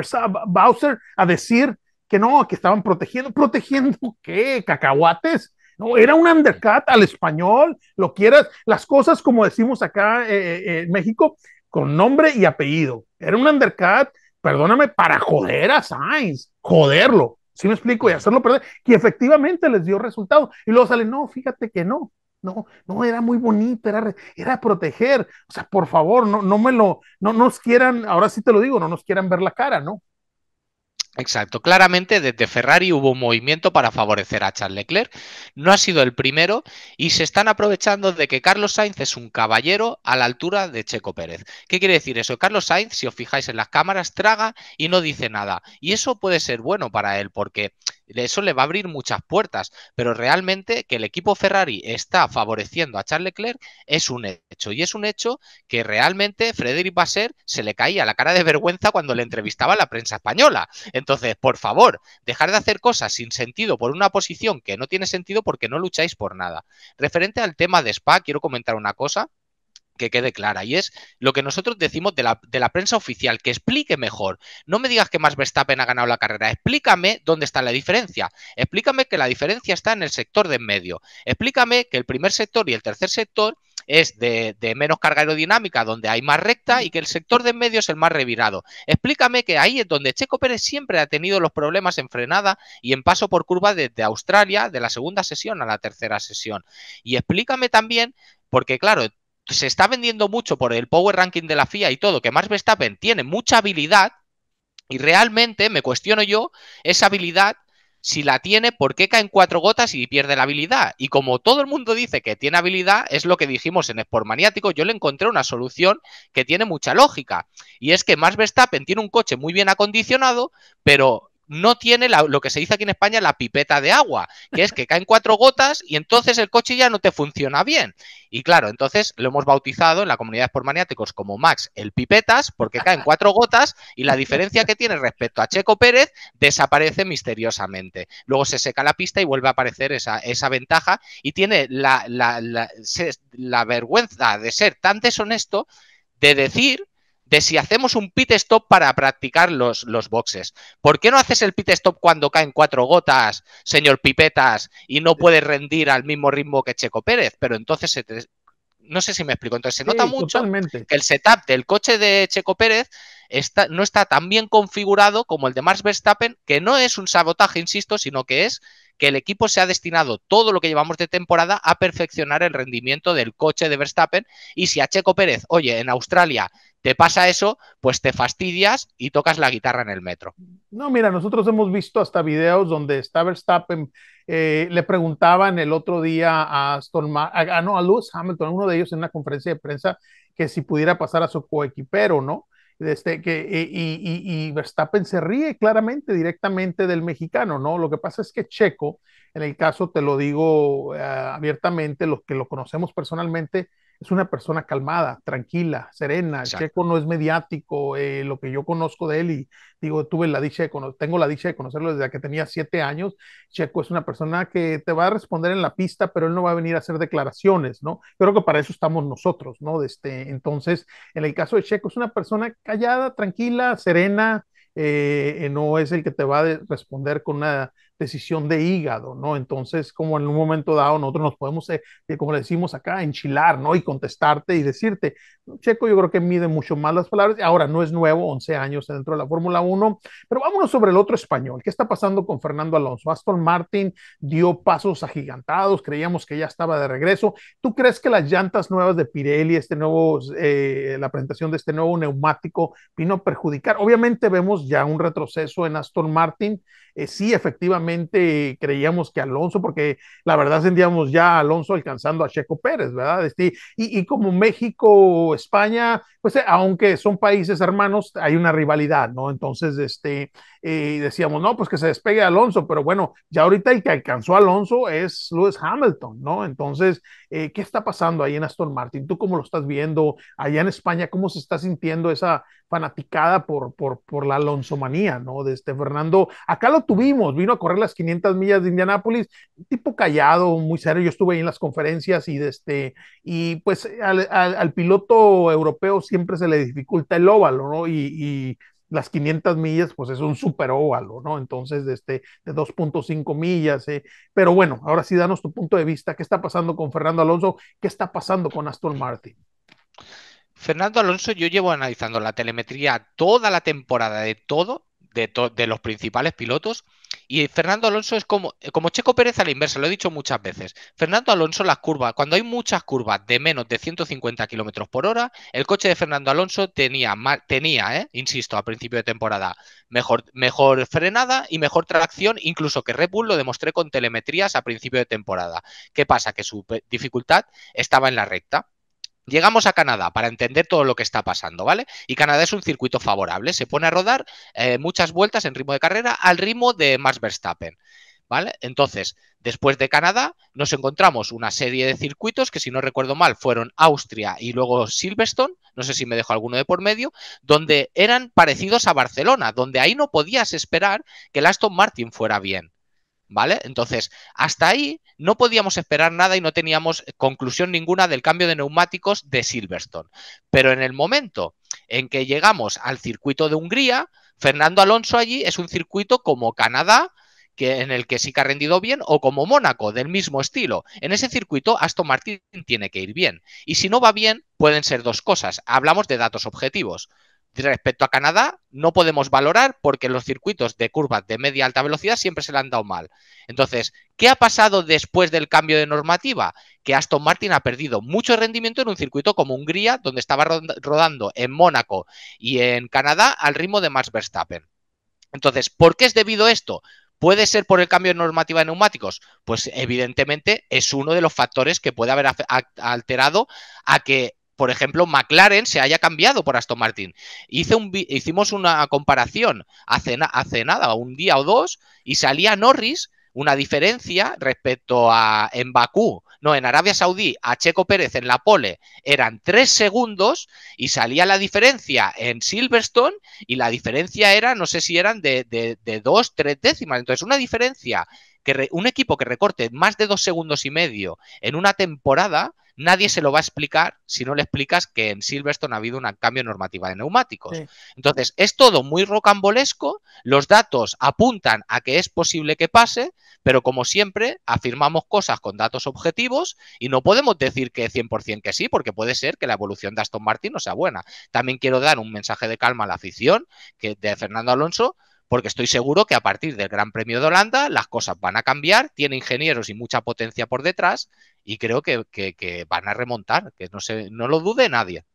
Bowser a decir que no, que estaban protegiendo, protegiendo qué, cacahuates. No, era un undercut al español, lo quieras, las cosas como decimos acá eh, eh, en México, con nombre y apellido. Era un undercut, perdóname, para joder a Sainz, joderlo. Si me explico? Y hacerlo perder. que efectivamente les dio resultado. Y luego sale, no, fíjate que no. No, no, era muy bonito, era, era proteger. O sea, por favor, no, no me lo, no nos quieran, ahora sí te lo digo, no nos quieran ver la cara, ¿no? Exacto, claramente desde Ferrari hubo un movimiento para favorecer a Charles Leclerc, no ha sido el primero y se están aprovechando de que Carlos Sainz es un caballero a la altura de Checo Pérez. ¿Qué quiere decir eso? Carlos Sainz, si os fijáis en las cámaras, traga y no dice nada y eso puede ser bueno para él porque eso le va a abrir muchas puertas, pero realmente que el equipo Ferrari está favoreciendo a Charles Leclerc es un hecho. Y es un hecho que realmente Frederick Basser se le caía la cara de vergüenza cuando le entrevistaba a la prensa española. Entonces, por favor, dejar de hacer cosas sin sentido por una posición que no tiene sentido porque no lucháis por nada. Referente al tema de Spa, quiero comentar una cosa que quede clara. Y es lo que nosotros decimos de la, de la, prensa oficial, que explique mejor. No me digas que más Verstappen ha ganado la carrera. Explícame dónde está la diferencia. Explícame que la diferencia está en el sector de en medio. Explícame que el primer sector y el tercer sector es de, de, menos carga aerodinámica, donde hay más recta y que el sector de en medio es el más revirado. Explícame que ahí es donde Checo Pérez siempre ha tenido los problemas en frenada y en paso por curva desde Australia, de la segunda sesión a la tercera sesión. Y explícame también, porque claro, se está vendiendo mucho por el power ranking de la FIA y todo, que Max Verstappen tiene mucha habilidad y realmente me cuestiono yo esa habilidad si la tiene, ¿por qué caen cuatro gotas y pierde la habilidad? Y como todo el mundo dice que tiene habilidad, es lo que dijimos en Sport Maniático, yo le encontré una solución que tiene mucha lógica. Y es que Max Verstappen tiene un coche muy bien acondicionado, pero no tiene lo que se dice aquí en España la pipeta de agua, que es que caen cuatro gotas y entonces el coche ya no te funciona bien. Y claro, entonces lo hemos bautizado en la comunidad por maniáticos como Max el pipetas, porque caen cuatro gotas y la diferencia que tiene respecto a Checo Pérez desaparece misteriosamente. Luego se seca la pista y vuelve a aparecer esa, esa ventaja y tiene la, la, la vergüenza de ser tan deshonesto de decir de si hacemos un pit stop para practicar los, boxes. ¿Por qué no haces el pit stop cuando caen cuatro gotas, señor Pipetas, y no puedes rendir al mismo ritmo que Checo Pérez? Pero entonces No sé si me explico. Entonces se nota mucho que el setup del coche de Checo Pérez Está, no está tan bien configurado como el de Max Verstappen, que no es un sabotaje, insisto, sino que es que el equipo se ha destinado todo lo que llevamos de temporada a perfeccionar el rendimiento del coche de Verstappen y si a Checo Pérez, oye, en Australia te pasa eso, pues te fastidias y tocas la guitarra en el metro. No, mira, nosotros hemos visto hasta videos donde está Verstappen, eh, le preguntaban el otro día a, Aston a, a, no, a Lewis Hamilton, uno de ellos en una conferencia de prensa, que si pudiera pasar a su coequipero, ¿no? Este, que, eh, y, Verstappen se ríe claramente directamente del mexicano, ¿no? Lo que pasa es que Checo, en el caso, te lo digo eh, abiertamente, los que lo conocemos personalmente, es una persona calmada, tranquila, serena. Checo no es mediático, eh, lo que yo conozco de él y digo, tuve la dicha de tengo la dicha de conocerlo desde que tenía siete años. Checo es una persona que te va a responder en la pista, pero él no va a venir a hacer declaraciones, ¿no? creo que para eso estamos nosotros, ¿no? Este, entonces, en el caso de Checo es una persona callada, tranquila, serena, eh, eh, no es el que te va a responder con una decisión de hígado, ¿no? Entonces, como en un momento dado nosotros nos podemos, eh, eh, como le decimos acá, enchilar, ¿no? Y contestarte y decirte, Checo yo creo que mide mucho más las palabras, ahora no es nuevo, 11 años dentro de la Fórmula 1, pero vámonos sobre el otro español, ¿qué está pasando con Fernando Alonso? Aston Martin dio pasos agigantados, creíamos que ya estaba de regreso, ¿tú crees que las llantas nuevas de Pirelli, este nuevo, eh, la presentación de este nuevo neumático vino a perjudicar? Obviamente vemos ya un retroceso en Aston Martin, sí, efectivamente, creíamos que Alonso, porque la verdad sentíamos ya Alonso alcanzando a Checo Pérez, ¿verdad? Este, y, y, como México, España, pues eh, aunque son países hermanos, hay una rivalidad, ¿no? Entonces, este, y decíamos, no, pues que se despegue Alonso, pero bueno, ya ahorita el que alcanzó Alonso es Lewis Hamilton, ¿no? Entonces, eh, ¿qué está pasando ahí en Aston Martin? ¿Tú cómo lo estás viendo? Allá en España, ¿cómo se está sintiendo esa fanaticada por, por, por la manía ¿no? De este Fernando, acá lo tuvimos, vino a correr las 500 millas de Indianápolis, tipo callado, muy serio, yo estuve ahí en las conferencias y de este, y pues al, piloto europeo siempre se le dificulta el óvalo, ¿no? y las 500 millas, pues es un super óvalo, ¿no? Entonces, de, este, de 2.5 millas. Eh. Pero bueno, ahora sí, danos tu punto de vista. ¿Qué está pasando con Fernando Alonso? ¿Qué está pasando con Aston Martin? Fernando Alonso, yo llevo analizando la telemetría toda la temporada de todo, de, de los principales pilotos y Fernando Alonso es como, como Checo Pérez a la inversa, lo he dicho muchas veces. Fernando Alonso, las curvas, cuando hay muchas curvas de menos de 150 kilómetros por hora, el coche de Fernando Alonso tenía, tenía ¿eh? insisto, a principio de temporada, mejor, mejor frenada y mejor tracción, incluso que Red Bull lo demostré con telemetrías a principio de temporada. ¿Qué pasa? Que su dificultad estaba en la recta. Llegamos a Canadá para entender todo lo que está pasando, ¿vale? Y Canadá es un circuito favorable. Se pone a rodar eh, muchas vueltas en ritmo de carrera al ritmo de Max Verstappen, ¿vale? Entonces, después de Canadá, nos encontramos una serie de circuitos que, si no recuerdo mal, fueron Austria y luego Silverstone. No sé si me dejo alguno de por medio, donde eran parecidos a Barcelona, donde ahí no podías esperar que el Aston Martin fuera bien. ¿vale? Entonces, hasta ahí no podíamos esperar nada y no teníamos conclusión ninguna del cambio de neumáticos de Silverstone. Pero en el momento en que llegamos al circuito de Hungría, Fernando Alonso allí es un circuito como Canadá, que, en el que sí que ha rendido bien, o como Mónaco, del mismo estilo. En ese circuito, Aston Martin tiene que ir bien. Y si no va bien, pueden ser dos cosas. Hablamos de datos objetivos. Respecto a Canadá, no podemos valorar porque los circuitos de curvas de media alta velocidad siempre se le han dado mal. Entonces, ¿qué ha pasado después del cambio de normativa? Que Aston Martin ha perdido mucho rendimiento en un circuito como Hungría, donde estaba rodando en Mónaco y en Canadá al ritmo de Max Verstappen. Entonces, ¿por qué es debido esto? ¿Puede ser por el cambio de normativa de neumáticos? Pues evidentemente es uno de los factores que puede haber alterado a que por ejemplo, McLaren se haya cambiado por Aston Martin. Hice un, hicimos una comparación hace, hace nada, un día o dos, y salía Norris una diferencia respecto a en Bakú, no, en Arabia Saudí, a Checo Pérez en la pole eran tres segundos y salía la diferencia en Silverstone y la diferencia era, no sé si eran de, de, dos, tres décimas. Entonces, una diferencia que un equipo que recorte más de dos segundos y medio en una temporada nadie se lo va a explicar si no le explicas que en Silverstone ha habido un cambio normativo de neumáticos. Entonces, es todo muy rocambolesco, los datos apuntan a que es posible que pase, pero como siempre, afirmamos cosas con datos objetivos y no podemos decir que 100% que sí, porque puede ser que la evolución de Aston Martin no sea buena. También quiero dar un mensaje de calma a la afición que de Fernando Alonso porque estoy seguro que a partir del Gran Premio de Holanda las cosas van a cambiar, tiene ingenieros y mucha potencia por detrás y creo que, van a remontar, que no, se, no lo dude nadie.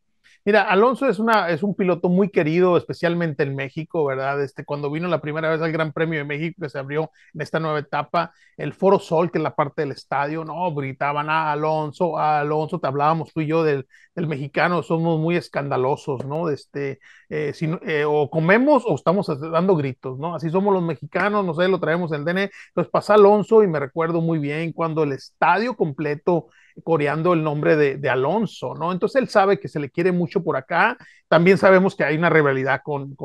Mira, Alonso es, una, es un piloto muy querido, especialmente en México, ¿verdad? Este, cuando vino la primera vez al Gran Premio de México que se abrió en esta nueva etapa, el Foro Sol, que es la parte del estadio, no, gritaban a ah, Alonso, a ah, Alonso, te hablábamos tú y yo del, mexicano, somos muy escandalosos, ¿no? Este, eh, si, eh, o comemos o estamos dando gritos, ¿no? Así somos los mexicanos, no sé, lo traemos en el DN. E. Entonces pasa Alonso y me recuerdo muy bien cuando el estadio completo coreando el nombre de, Alonso, ¿no? Entonces él sabe que se le quiere mucho por acá. También sabemos que hay una rivalidad con,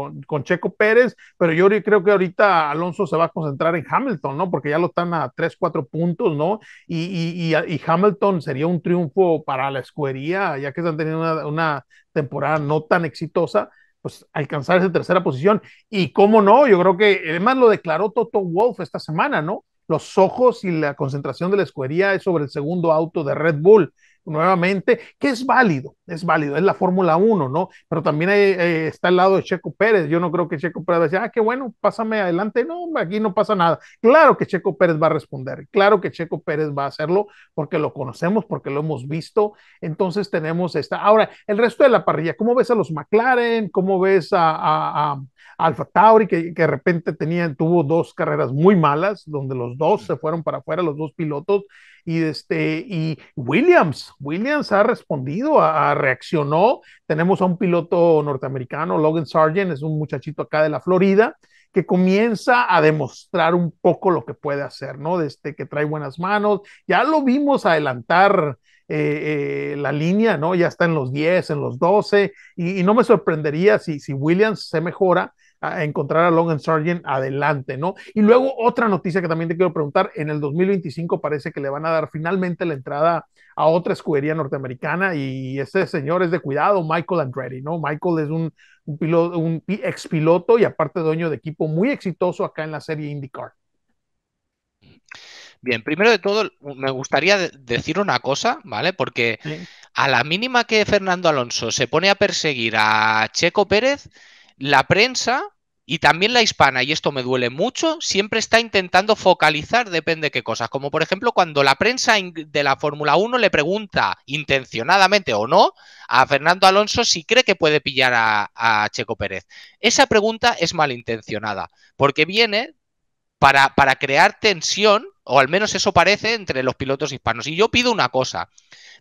Checo Pérez, pero yo creo que ahorita Alonso se va a concentrar en Hamilton, ¿no? Porque ya lo están a 3, 4 puntos, ¿no? Y, Hamilton sería un triunfo para la escudería, ya que están teniendo una, una temporada no tan exitosa pues alcanzar esa tercera posición y cómo no, yo creo que además lo declaró Toto Wolf esta semana, ¿no? los ojos y la concentración de la escudería es sobre el segundo auto de Red Bull nuevamente, que es válido, es válido, es la Fórmula 1, ¿no? Pero también eh, está al lado de Checo Pérez. Yo no creo que Checo Pérez decir, ah, qué bueno, pásame adelante. No, aquí no pasa nada. Claro que Checo Pérez va a responder, claro que Checo Pérez va a hacerlo porque lo conocemos, porque lo hemos visto. Entonces tenemos esta. Ahora, el resto de la parrilla, ¿cómo ves a los McLaren? ¿Cómo ves a, Alfa Tauri, que, de repente tenían, tuvo dos carreras muy malas, donde los dos se fueron para afuera, los dos pilotos? Y, este, y Williams, Williams ha respondido, ha reaccionó. Tenemos a un piloto norteamericano, Logan Sargent, es un muchachito acá de la Florida, que comienza a demostrar un poco lo que puede hacer, ¿no? Desde este, que trae buenas manos. Ya lo vimos adelantar eh, eh, la línea, ¿no? Ya está en los 10, en los 12, y, y no me sorprendería si, si Williams se mejora, a encontrar a Long and Sargent adelante, ¿no? Y luego otra noticia que también te quiero preguntar, en el 2025 parece que le van a dar finalmente la entrada a otra escudería norteamericana y este señor es de cuidado, Michael Andretti, ¿no? Michael es un, piloto, un ex piloto y aparte dueño de equipo muy exitoso acá en la serie IndyCar. Bien, primero de todo, me gustaría decir una cosa, ¿vale? Porque a la mínima que Fernando Alonso se pone a perseguir a Checo Pérez, la prensa y también la hispana, y esto me duele mucho, siempre está intentando focalizar, depende de qué cosas. Como por ejemplo cuando la prensa de la Fórmula 1 le pregunta, intencionadamente o no, a Fernando Alonso si cree que puede pillar a, Checo Pérez. Esa pregunta es malintencionada, porque viene para, crear tensión, o al menos eso parece, entre los pilotos hispanos. Y yo pido una cosa,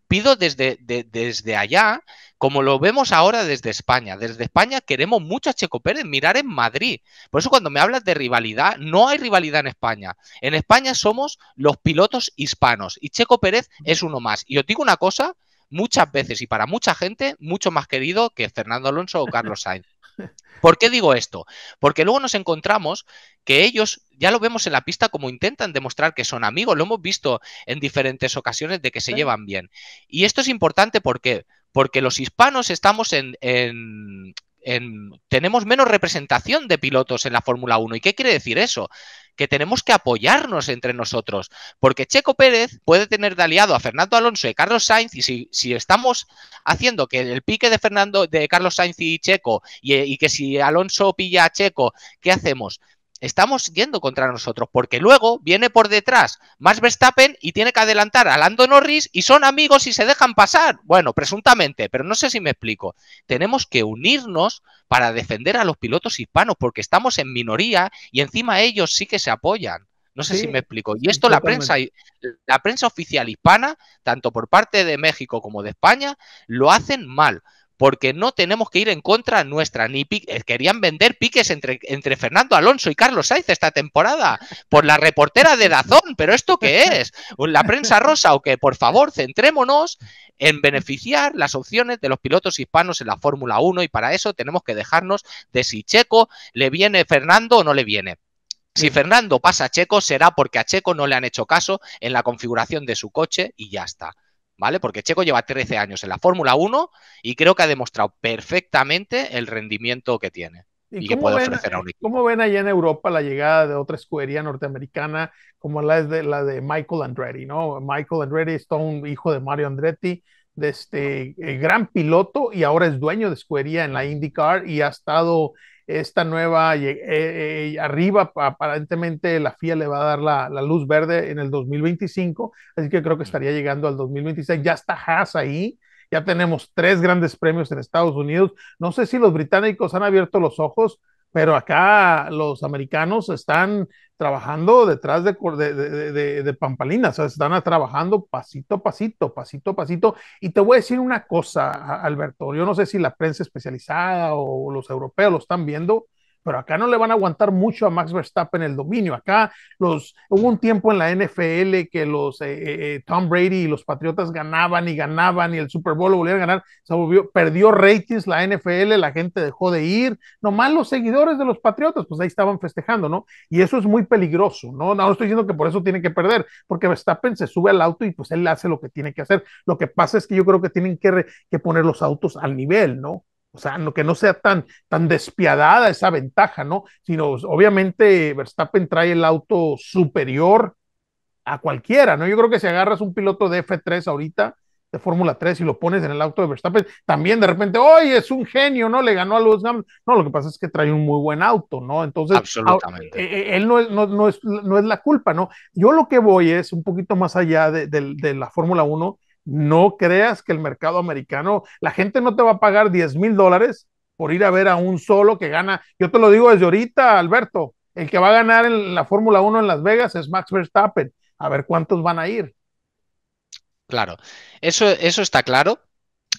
pido desde, desde allá como lo vemos ahora desde España. Desde España queremos mucho a Checo Pérez mirar en Madrid. Por eso cuando me hablas de rivalidad, no hay rivalidad en España. En España somos los pilotos hispanos y Checo Pérez es uno más. Y os digo una cosa, muchas veces y para mucha gente, mucho más querido que Fernando Alonso o Carlos Sainz. ¿Por qué digo esto? Porque luego nos encontramos que ellos, ya lo vemos en la pista, como intentan demostrar que son amigos, lo hemos visto en diferentes ocasiones de que se llevan bien. Y esto es importante porque, porque los hispanos estamos en, en, tenemos menos representación de pilotos en la Fórmula 1. ¿Y qué quiere decir eso? que tenemos que apoyarnos entre nosotros, porque Checo Pérez puede tener de aliado a Fernando Alonso y Carlos Sainz, y si, estamos haciendo que el pique de Fernando, de Carlos Sainz y Checo, y, y, que si Alonso pilla a Checo, ¿qué hacemos? estamos yendo contra nosotros, porque luego viene por detrás Max Verstappen y tiene que adelantar a Lando Norris y son amigos y se dejan pasar. Bueno, presuntamente, pero no sé si me explico. Tenemos que unirnos para defender a los pilotos hispanos, porque estamos en minoría y encima ellos sí que se apoyan. No sé si me explico. Y esto la prensa, la prensa oficial hispana, tanto por parte de México como de España, lo hacen mal porque no tenemos que ir en contra nuestra. Ni eh, querían vender piques entre, Fernando Alonso y Carlos Sainz esta temporada por la reportera de Dazón. ¿Pero esto qué es? ¿La prensa rosa o que Por favor, centrémonos en beneficiar las opciones de los pilotos hispanos en la Fórmula 1 y para eso tenemos que dejarnos de si Checo le viene Fernando o no le viene. Si Fernando pasa a Checo será porque a Checo no le han hecho caso en la configuración de su coche y ya está. ¿vale? Porque Checo lleva 13 años en la Fórmula 1 y creo que ha demostrado perfectamente el rendimiento que tiene y, que puede ofrecer a un ¿Cómo ven allá en Europa la llegada de otra escudería norteamericana como la de, la de Michael Andretti, ¿no? Michael Andretti es un hijo de Mario Andretti, de este eh, gran piloto y ahora es dueño de escudería en la IndyCar y ha estado esta nueva eh, eh, eh, arriba, aparentemente la FIA le va a dar la, la, luz verde en el 2025, así que creo que estaría llegando al 2026, ya está Haas ahí, ya tenemos tres grandes premios en Estados Unidos, no sé si los británicos han abierto los ojos, pero acá los americanos están trabajando detrás de, de, de, pampalinas, o sea, están trabajando pasito a pasito, pasito a pasito. Y te voy a decir una cosa, Alberto, yo no sé si la prensa especializada o los europeos lo están viendo, pero acá no le van a aguantar mucho a Max Verstappen el dominio. Acá los, hubo un tiempo en la NFL que los eh, eh, eh, Tom Brady y los Patriotas ganaban y ganaban y el Super Bowl lo volvieron a ganar. Se volvió, perdió ratings la NFL, la gente dejó de ir. Nomás los seguidores de los Patriotas, pues ahí estaban festejando, ¿no? Y eso es muy peligroso, ¿no? No, estoy diciendo que por eso tienen que perder, porque Verstappen se sube al auto y pues él hace lo que tiene que hacer. Lo que pasa es que yo creo que tienen que, que poner los autos al nivel, ¿no? O sea, no, que no sea tan, tan despiadada esa ventaja, ¿no? Sino, pues, obviamente, Verstappen trae el auto superior a cualquiera, ¿no? Yo creo que si agarras un piloto de F3 ahorita, de Fórmula 3, y lo pones en el auto de Verstappen, también de repente, ¡oye, es un genio, ¿no? Le ganó a los... No, lo que pasa es que trae un muy buen auto, ¿no? Entonces, Absolutamente. E, e, él no es, la culpa, ¿no? Yo lo que voy es un poquito más allá de, de la Fórmula 1 no creas que el mercado americano, la gente no te va a pagar 10 mil dólares por ir a ver a un solo que gana. Yo te lo digo desde ahorita, Alberto, el que va a ganar en la Fórmula 1 en Las Vegas es Max Verstappen. A ver cuántos van a ir. Claro, eso, eso está claro.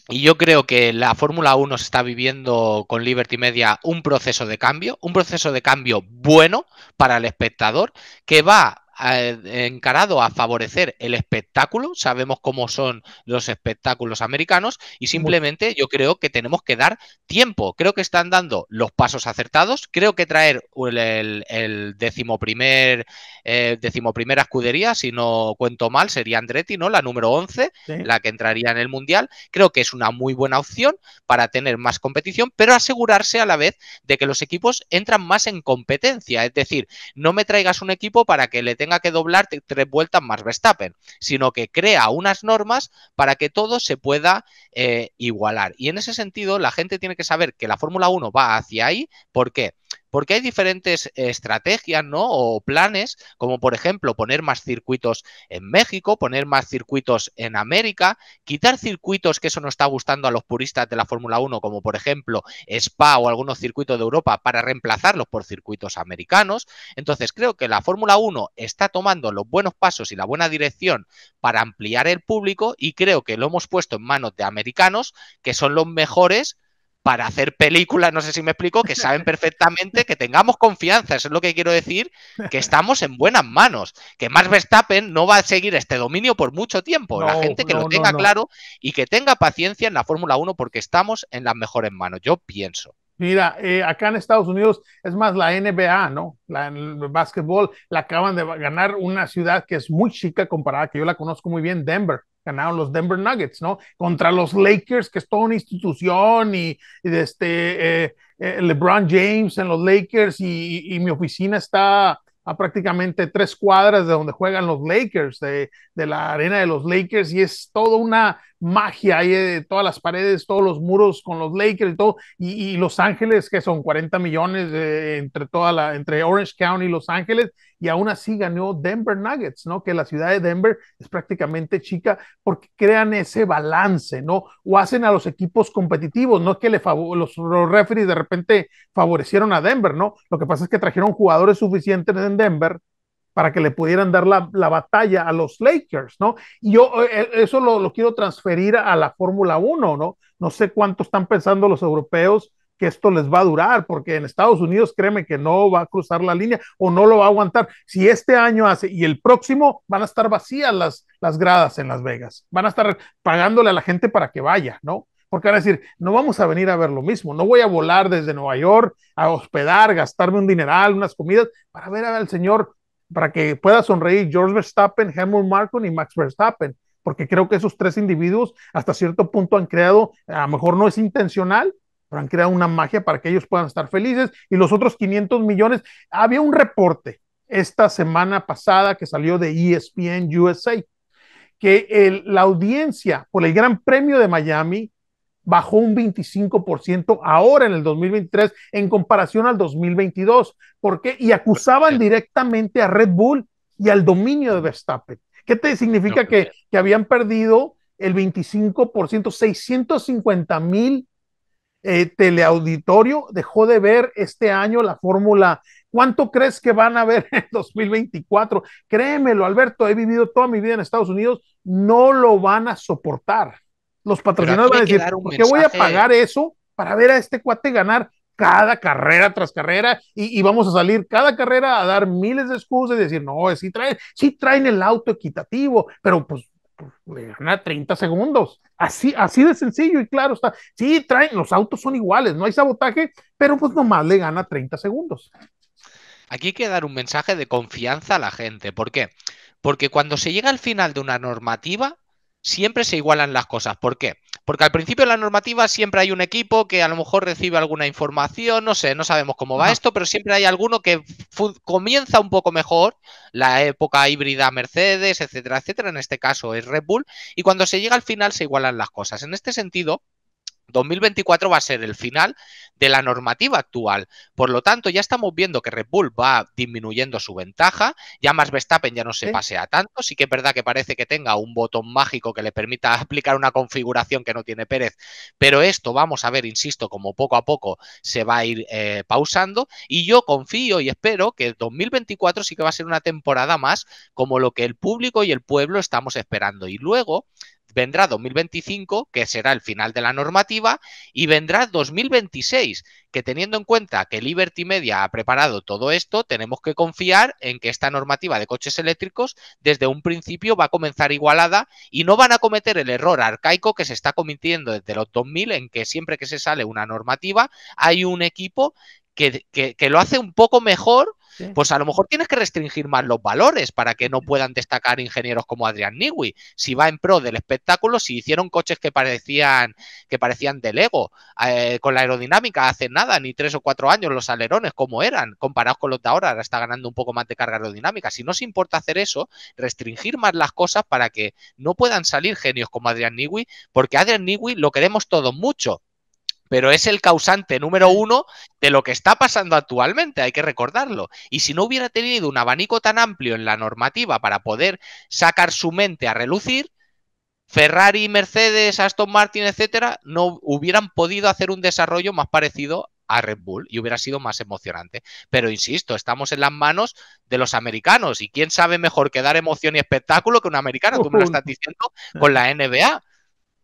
Y yo creo que la Fórmula 1 se está viviendo con Liberty Media un proceso de cambio, un proceso de cambio bueno para el espectador, que va encarado a favorecer el espectáculo, sabemos cómo son los espectáculos americanos y simplemente yo creo que tenemos que dar tiempo, creo que están dando los pasos acertados, creo que traer el, el, el decimoprimer, eh, decimoprimera escudería, si no cuento mal, sería Andretti, ¿no? La número 11, la que entraría en el Mundial, creo que es una muy buena opción para tener más competición, pero asegurarse a la vez de que los equipos entran más en competencia, es decir, no me traigas un equipo para que le tenga que doblar tres vueltas más Verstappen, sino que crea unas normas para que todo se pueda eh, igualar. Y en ese sentido, la gente tiene que saber que la Fórmula 1 va hacia ahí. porque porque hay diferentes estrategias, ¿no? O planes, como por ejemplo poner más circuitos en México, poner más circuitos en América, quitar circuitos que eso no está gustando a los puristas de la Fórmula 1, como por ejemplo Spa o algunos circuitos de Europa, para reemplazarlos por circuitos americanos. Entonces creo que la Fórmula 1 está tomando los buenos pasos y la buena dirección para ampliar el público y creo que lo hemos puesto en manos de americanos que son los mejores para hacer películas, no sé si me explico, que saben perfectamente que tengamos confianza, eso es lo que quiero decir, que estamos en buenas manos, que Max Verstappen no va a seguir este dominio por mucho tiempo, la gente que lo tenga claro y que tenga paciencia en la Fórmula 1 porque estamos en las mejores manos, yo pienso. Mira, eh, acá en Estados Unidos es más la NBA, ¿no? La, el básquetbol la acaban de ganar una ciudad que es muy chica comparada, que yo la conozco muy bien, Denver ganaron los Denver Nuggets, ¿no? Contra los Lakers, que es toda una institución, y, desde este, eh, eh, LeBron James en los Lakers, y, mi oficina está a prácticamente tres cuadras de donde juegan los Lakers, de, de, la arena de los Lakers, y es toda una magia ahí de todas las paredes, todos los muros con los Lakers y todo, y, Los Ángeles, que son 40 millones eh, entre toda la, entre Orange County y Los Ángeles, y aún así ganó Denver Nuggets, ¿no? Que la ciudad de Denver es prácticamente chica porque crean ese balance, ¿no? O hacen a los equipos competitivos, no es que le los, los referees de repente favorecieron a Denver, ¿no? Lo que pasa es que trajeron jugadores suficientes en Denver para que le pudieran dar la, batalla a los Lakers, ¿no? Y yo eh, eh, eso lo, lo quiero transferir a la Fórmula 1, ¿no? No sé cuánto están pensando los europeos que esto les va a durar, porque en Estados Unidos créeme que no va a cruzar la línea o no lo va a aguantar. Si este año hace y el próximo van a estar vacías las, las gradas en Las Vegas, van a estar pagándole a la gente para que vaya, ¿no? porque van a decir, no vamos a venir a ver lo mismo, no voy a volar desde Nueva York a hospedar, gastarme un dineral, unas comidas, para ver al señor para que pueda sonreír George Verstappen, Helmut marco y Max Verstappen, porque creo que esos tres individuos hasta cierto punto han creado, a lo mejor no es intencional, pero han creado una magia para que ellos puedan estar felices y los otros 500 millones. Había un reporte esta semana pasada que salió de ESPN USA que la audiencia por el Gran Premio de Miami bajó un 25% ahora en el 2023 en comparación al 2022. ¿Por qué? Y acusaban directamente a Red Bull y al dominio de Verstappen. ¿Qué te significa que, pues que, habían perdido el 25%? 650 mil eh, teleauditorio dejó de ver este año la fórmula. ¿Cuánto crees que van a ver en 2024? Créemelo, Alberto, he vivido toda mi vida en Estados Unidos, no lo van a soportar. Los patrocinadores van a decir, ¿por voy a pagar eso para ver a este cuate ganar cada carrera tras carrera? Y, vamos a salir cada carrera a dar miles de excusas y decir, no, sí traen, sí traen el auto equitativo, pero pues, pues le gana 30 segundos. Así, así de sencillo y claro está. Sí, traen, los autos son iguales, no hay sabotaje, pero pues nomás le gana 30 segundos. Aquí hay que dar un mensaje de confianza a la gente. ¿Por qué? Porque cuando se llega al final de una normativa, siempre se igualan las cosas. ¿Por qué? Porque al principio de la normativa siempre hay un equipo que a lo mejor recibe alguna información, no sé, no sabemos cómo va esto, pero siempre hay alguno que comienza un poco mejor, la época híbrida Mercedes, etcétera, etcétera, en este caso es Red Bull, y cuando se llega al final se igualan las cosas. En este sentido, 2024 va a ser el final de la normativa actual. Por lo tanto, ya estamos viendo que Red Bull va disminuyendo su ventaja. Ya más Verstappen ya no se pasea tanto. Sí que es verdad que parece que tenga un botón mágico que le permita aplicar una configuración que no tiene Pérez. Pero esto vamos a ver, insisto, como poco a poco se va a ir eh, pausando. Y yo confío y espero que 2024 sí que va a ser una temporada más como lo que el público y el pueblo estamos esperando. Y luego, vendrá 2025, que será el final de la normativa, y vendrá 2026, que teniendo en cuenta que Liberty Media ha preparado todo esto, tenemos que confiar en que esta normativa de coches eléctricos desde un principio va a comenzar igualada y no van a cometer el error arcaico que se está cometiendo desde los 2000 en que siempre que se sale una normativa hay un equipo que, lo hace un poco mejor, pues a lo mejor tienes que restringir más los valores para que no puedan destacar ingenieros como Adrian Newey. Si va en pro del espectáculo, si hicieron coches que parecían, que parecían de Lego, eh, con la aerodinámica hace nada, ni tres o cuatro años, los alerones como eran, comparados con los de ahora, ahora está ganando un poco más de carga aerodinámica. Si no se importa hacer eso, restringir más las cosas para que no puedan salir genios como Adrián Newey, porque Adrian Newey lo queremos todos mucho, pero es el causante número uno de lo que está pasando actualmente, hay que recordarlo. Y si no hubiera tenido un abanico tan amplio en la normativa para poder sacar su mente a relucir, Ferrari, Mercedes, Aston Martin, etcétera, no hubieran podido hacer un desarrollo más parecido a Red Bull y hubiera sido más emocionante. Pero insisto, estamos en las manos de los americanos y quién sabe mejor que dar emoción y espectáculo que un americano, tú me lo estás diciendo con la NBA.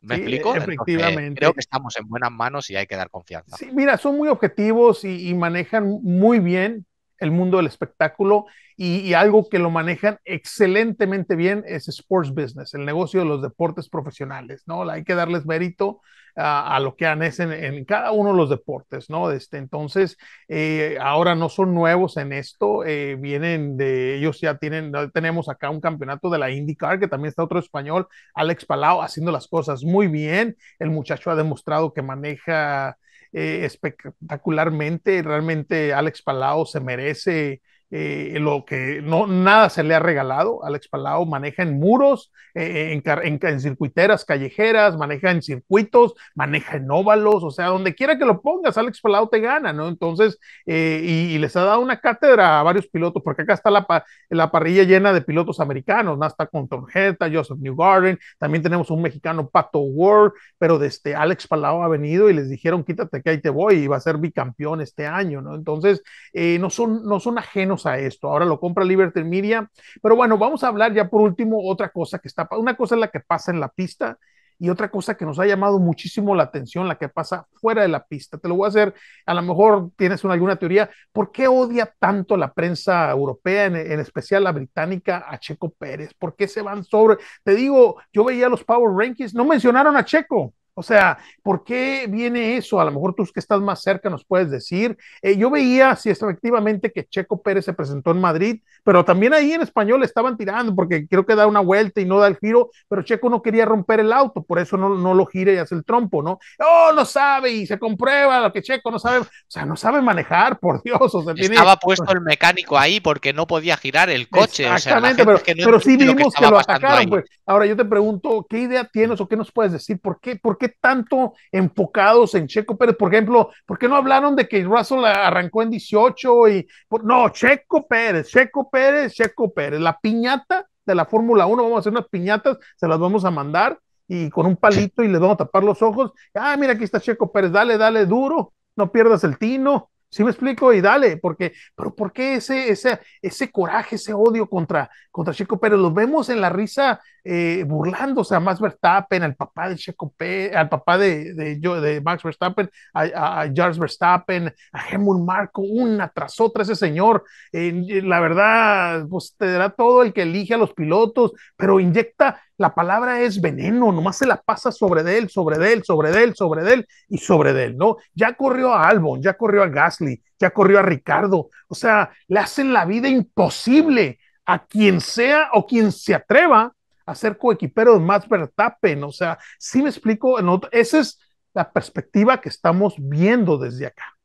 ¿Me explico? E-, efectivamente. creo que estamos en buenas manos y hay que dar confianza. Sí, mira, son muy objetivos y manejan muy bien el mundo del espectáculo y, algo que lo manejan excelentemente bien es Sports Business, el negocio de los deportes profesionales, ¿no? Hay que darles mérito a, lo que hacen en, cada uno de los deportes, ¿no? Este, entonces, eh, ahora no son nuevos en esto, eh, vienen de, ellos ya tienen, tenemos acá un campeonato de la IndyCar, que también está otro español, Alex Palau, haciendo las cosas muy bien, el muchacho ha demostrado que maneja... Eh, espectacularmente. Realmente Alex Palao se merece eh, lo que no, nada se le ha regalado. Alex Palau maneja en muros, eh, en, circuiteras callejeras, maneja en circuitos, maneja en óvalos, o sea, donde quiera que lo pongas, Alex Palau te gana, ¿no? Entonces, eh, y, les ha dado una cátedra a varios pilotos, porque acá está la, la parrilla llena de pilotos americanos, ¿no? Está con Torjeta, Joseph Newgarden, también tenemos un mexicano, Pato Ward, pero desde este, Alex Palau ha venido y les dijeron, quítate que ahí te voy y va a ser bicampeón este año, ¿no? Entonces, no, son, no son ajenos a esto. Ahora lo compra Liberty Media. Pero bueno, vamos a hablar ya por último otra cosa que está, una cosa es la que pasa en la pista y otra cosa que nos ha llamado muchísimo la atención, la que pasa fuera de la pista. Te lo voy a hacer, a lo mejor tienes alguna teoría, ¿por qué odia tanto la prensa europea, en, especial la británica, a Checo Pérez? ¿Por qué se van sobre? Te digo, yo veía los Power Rankings, no mencionaron a Checo. O sea, ¿por qué viene eso? A lo mejor tú que estás más cerca nos puedes decir. Eh, yo veía, si sí, efectivamente, que Checo Pérez se presentó en Madrid, pero también ahí en español estaban tirando, porque creo que da una vuelta y no da el giro, pero Checo no quería romper el auto, por eso no, lo gira y hace el trompo, ¿no? Oh, no sabe y se comprueba lo que Checo no sabe, o sea, no sabe manejar, por Dios. Estaba puesto el mecánico ahí porque no podía girar el coche. Exactamente, pero, sí vimos que, lo atacaron. Pues. Ahora yo te pregunto, ¿qué idea tienes o qué nos puedes decir? ¿Por qué? ¿Por qué tanto enfocados en Checo Pérez? Por ejemplo, ¿por qué no hablaron de que Russell arrancó en 18 y no, Checo Pérez, Checo Pérez, Checo Pérez, la piñata de la Fórmula 1, vamos a hacer unas piñatas, se las vamos a mandar y con un palito y les vamos a tapar los ojos. Ah, mira, aquí está Checo Pérez, dale, dale duro, no pierdas el tino si me explico? Y dale, porque, pero ¿por qué ese, ese, ese coraje, ese odio contra, contra Checo Pérez? Lo vemos en la risa eh, burlándose a Max Verstappen, al papá de Checo Pérez, al papá de, de, Max Verstappen, a, a, Verstappen, a Helmut Marco, una tras otra ese señor. Eh, la verdad, pues te dará todo el que elige a los pilotos, pero inyecta la palabra es veneno, nomás se la pasa sobre de él, sobre de él, sobre de él, sobre de él y sobre de él, ¿no? Ya corrió a Albon, ya corrió a Gasly, ya corrió a Ricardo. O sea, le hacen la vida imposible a quien sea o quien se atreva a ser coequipero de Max Verstappen. O sea, sí me explico, esa es la perspectiva que estamos viendo desde acá.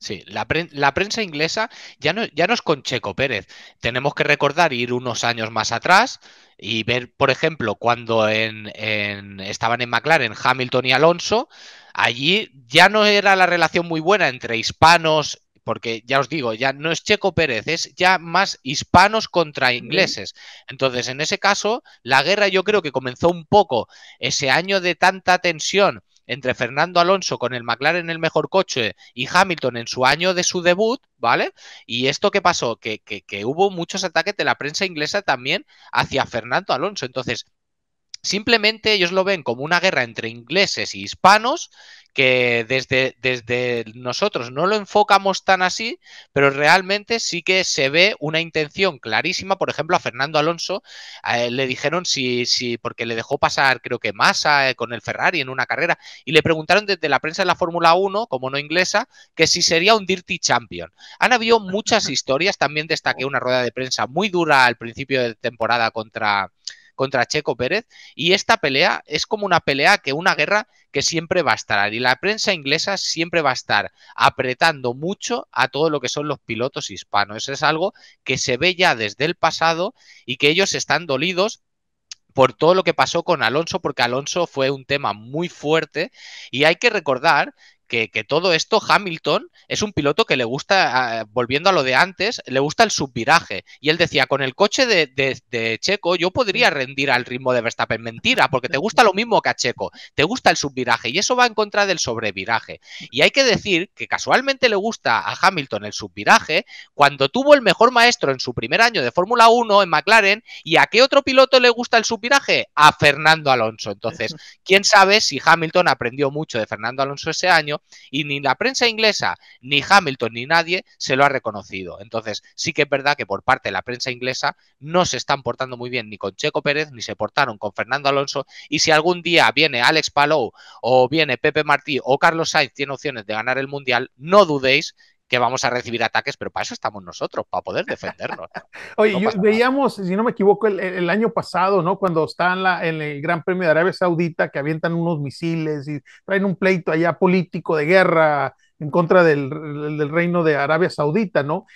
Sí, la, prensa inglesa ya no, ya no es con Checo Pérez. Tenemos que recordar ir unos años más atrás y ver, por ejemplo, cuando en, en, estaban en McLaren Hamilton y Alonso, allí ya no era la relación muy buena entre hispanos porque ya os digo, ya no es Checo Pérez, es ya más hispanos contra ingleses. Entonces, en ese caso, la guerra yo creo que comenzó un poco ese año de tanta tensión entre Fernando Alonso con el McLaren el mejor coche y Hamilton en su año de su debut, ¿vale? Y esto que pasó, que hubo muchos ataques de la prensa inglesa también hacia Fernando Alonso. Entonces, Simplemente ellos lo ven como una guerra entre ingleses y hispanos que desde, desde nosotros no lo enfocamos tan así, pero realmente sí que se ve una intención clarísima. Por ejemplo, a Fernando Alonso le dijeron si, si, porque le dejó pasar, creo que Massa eh, con el Ferrari en una carrera, y le preguntaron desde la prensa de la Fórmula 1, como no inglesa, que si sería un Dirty Champion. Han habido muchas historias, también destaqué oh. una rueda de prensa muy dura al principio de temporada contra contra Checo Pérez. Y esta pelea es como una pelea que una guerra que siempre va a estar. Y la prensa inglesa siempre va a estar apretando mucho a todo lo que son los pilotos hispanos. Eso es algo que se ve ya desde el pasado y que ellos están dolidos por todo lo que pasó con Alonso, porque Alonso fue un tema muy fuerte y hay que recordar que, todo esto, Hamilton es un piloto que le gusta, volviendo a lo de antes, le gusta el subviraje. Y él decía, con el coche de, de, Checo yo podría rendir al ritmo de Verstappen. Mentira, porque te gusta lo mismo que a Checo. Te gusta el subviraje y eso va en contra del sobreviraje. Y hay que decir que casualmente le gusta a Hamilton el subviraje cuando tuvo el mejor maestro en su primer año de Fórmula 1 en McLaren. ¿Y a qué otro piloto le gusta el subviraje? A Fernando Alonso. Entonces, quién sabe si Hamilton aprendió mucho de Fernando Alonso ese año y ni la prensa inglesa, ni Hamilton, ni nadie se lo ha reconocido. Entonces, sí que es verdad que por parte de la prensa inglesa no se están portando muy bien ni con Checo Pérez, ni se portaron con Fernando Alonso. Y si algún día viene Alex Palou o viene Pepe Martí o Carlos Sainz tiene opciones de ganar el Mundial, no dudéis que vamos a recibir ataques, pero para eso estamos nosotros, para poder defendernos. Oye, veíamos, si no me equivoco, el, año pasado, ¿no? Cuando está la, en el Gran Premio de Arabia Saudita, que avientan unos misiles y traen un pleito allá político de guerra, en contra del, reino de Arabia Saudita, ¿no?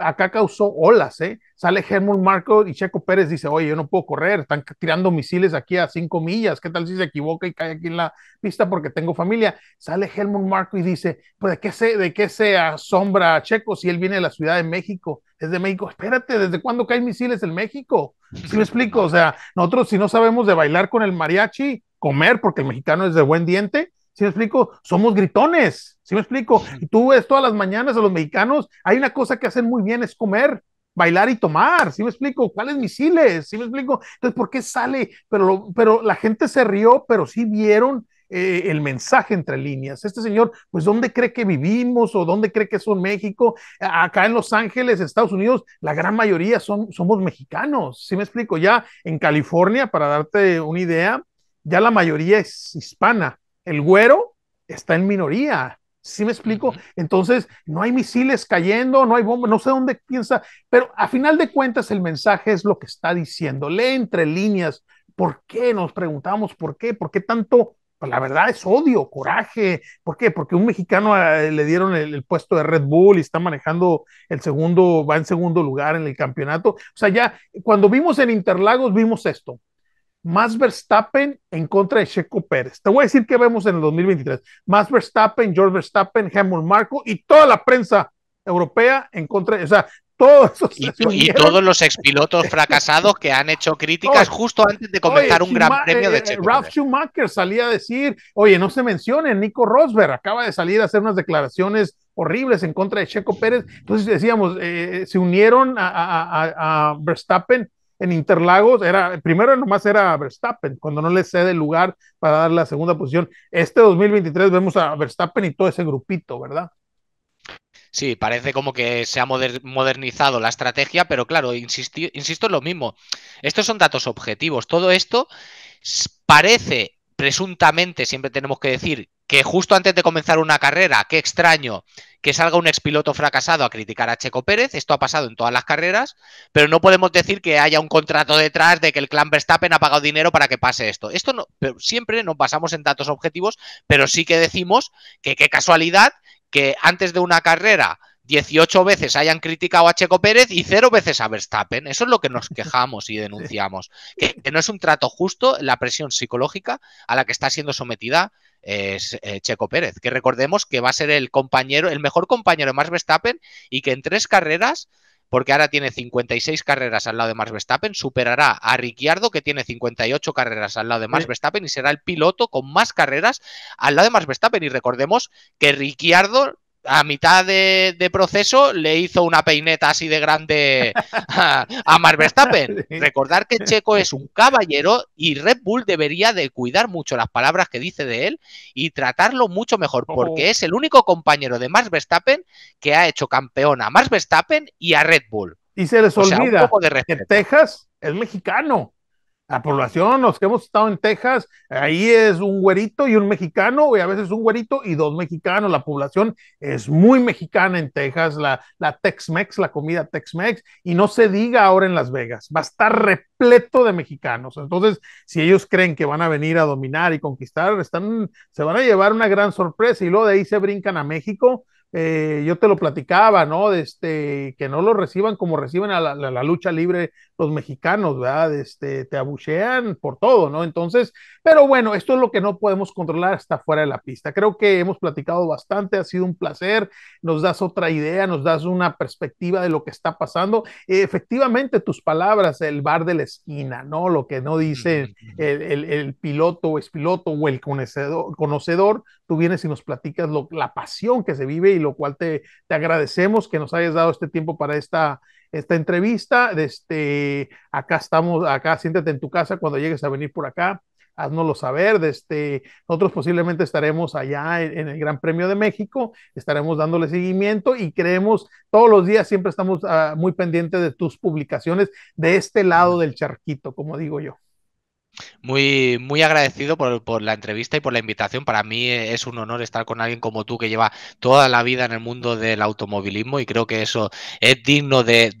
acá causó olas, ¿eh? Sale Helmut Marco y Checo Pérez dice, oye, yo no puedo correr, están tirando misiles aquí a cinco millas, ¿qué tal si se equivoca y cae aquí en la pista porque tengo familia? Sale Helmut Marco y dice, pues ¿de qué se, de qué se asombra Checo si él viene de la Ciudad de México? Es de México, espérate, ¿desde cuándo caen misiles en México? ¿Sí me explico? O sea, nosotros si no sabemos de bailar con el mariachi, comer, porque el mexicano es de buen diente, ¿sí me explico? Somos gritones, si me explico? Y tú ves todas las mañanas a los mexicanos, hay una cosa que hacen muy bien, es comer, bailar y tomar, si me explico? ¿Cuáles misiles? si me explico? Entonces, ¿por qué sale? Pero, pero la gente se rió, pero sí vieron eh, el mensaje entre líneas. Este señor, pues, ¿dónde cree que vivimos o dónde cree que son México? Acá en Los Ángeles, Estados Unidos, la gran mayoría son, somos mexicanos, si me explico? Ya en California, para darte una idea, ya la mayoría es hispana. El güero está en minoría, ¿Sí me explico? Entonces, no hay misiles cayendo, no hay bombas, no sé dónde piensa, pero a final de cuentas el mensaje es lo que está diciendo. Lee entre líneas, ¿por qué? Nos preguntamos, ¿por qué? ¿Por qué tanto? Pues la verdad es odio, coraje. ¿Por qué? Porque un mexicano eh, le dieron el, puesto de Red Bull y está manejando el segundo, va en segundo lugar en el campeonato. O sea, ya cuando vimos en Interlagos, vimos esto. Más Verstappen en contra de Checo Pérez. Te voy a decir qué vemos en el 2023. Más Verstappen, George Verstappen, Hamilton, Marco y toda la prensa europea en contra, de, o sea, todos esos y, todos los expilotos fracasados que han hecho críticas justo antes de comenzar un gran premio de eh, Checo. Ralf Schumacher salía a decir, oye, no se mencione, Nico Rosberg acaba de salir a hacer unas declaraciones horribles en contra de Checo Pérez. Entonces decíamos, eh, eh, se unieron a Verstappen en Interlagos, era, primero nomás era Verstappen, cuando no le cede lugar para dar la segunda posición. Este 2023 vemos a Verstappen y todo ese grupito, ¿verdad? Sí, parece como que se ha modernizado la estrategia, pero claro, insisto en lo mismo. Estos son datos objetivos. Todo esto parece presuntamente siempre tenemos que decir que justo antes de comenzar una carrera, qué extraño que salga un expiloto fracasado a criticar a Checo Pérez, esto ha pasado en todas las carreras, pero no podemos decir que haya un contrato detrás de que el clan Verstappen ha pagado dinero para que pase esto. Esto no, pero siempre nos basamos en datos objetivos, pero sí que decimos que qué casualidad que antes de una carrera 18 veces hayan criticado a Checo Pérez y cero veces a Verstappen. Eso es lo que nos quejamos y denunciamos. Que, no es un trato justo la presión psicológica a la que está siendo sometida eh, Checo Pérez. Que recordemos que va a ser el compañero, el mejor compañero de Max Verstappen y que en tres carreras porque ahora tiene 56 carreras al lado de Max Verstappen, superará a Ricciardo, que tiene 58 carreras al lado de Max Verstappen, y será el piloto con más carreras al lado de Max Verstappen. Y recordemos que Ricciardo a mitad de, proceso le hizo una peineta así de grande a, a Verstappen. Recordar que Checo es un caballero y Red Bull debería de cuidar mucho las palabras que dice de él y tratarlo mucho mejor, porque es el único compañero de Max Verstappen que ha hecho campeón a Max Verstappen y a Red Bull. Y se les olvida que Texas es mexicano la población, los que hemos estado en Texas, ahí es un güerito y un mexicano, y a veces un güerito y dos mexicanos. La población es muy mexicana en Texas, la, la Tex-Mex, la comida Tex-Mex, y no se diga ahora en Las Vegas, va a estar repleto de mexicanos. Entonces, si ellos creen que van a venir a dominar y conquistar, están, se van a llevar una gran sorpresa y luego de ahí se brincan a México. Eh, yo te lo platicaba, ¿no? este, que no lo reciban como reciben a la lucha libre los mexicanos, ¿verdad? Este, te abuchean por todo, ¿no? Entonces, pero bueno, esto es lo que no podemos controlar hasta fuera de la pista. Creo que hemos platicado bastante, ha sido un placer, nos das otra idea, nos das una perspectiva de lo que está pasando. Efectivamente, tus palabras, el bar de la esquina, ¿no? Lo que no dice el, el, piloto o expiloto o el conocedor, conocedor, tú vienes y nos platicas la pasión que se vive y lo cual te, te agradecemos que nos hayas dado este tiempo para esta esta entrevista. Este, acá estamos, acá siéntate en tu casa cuando llegues a venir por acá. Haznoslo saber. Desde, este, nosotros posiblemente estaremos allá en, el Gran Premio de México, estaremos dándole seguimiento y creemos todos los días siempre estamos ah, muy pendientes de tus publicaciones de este lado del charquito, como digo yo. Muy, muy agradecido por, la entrevista y por la invitación. Para mí es un honor estar con alguien como tú que lleva toda la vida en el mundo del automovilismo y creo que eso es digno de,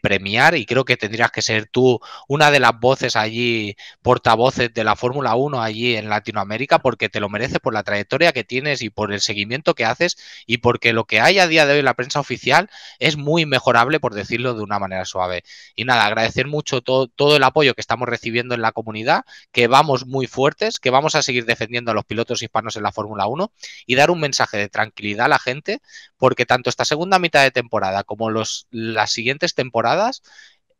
premiar y creo que tendrías que ser tú una de las voces allí, portavoces de la Fórmula 1 allí en Latinoamérica porque te lo mereces por la trayectoria que tienes y por el seguimiento que haces y porque lo que hay a día de hoy en la prensa oficial es muy mejorable por decirlo de una manera suave. Y nada, agradecer mucho todo el apoyo que estamos recibiendo en la comunidad que vamos muy fuertes, que vamos a seguir defendiendo a los pilotos hispanos en la Fórmula 1 y dar un mensaje de tranquilidad a la gente, porque tanto esta segunda mitad de temporada como los, las siguientes temporadas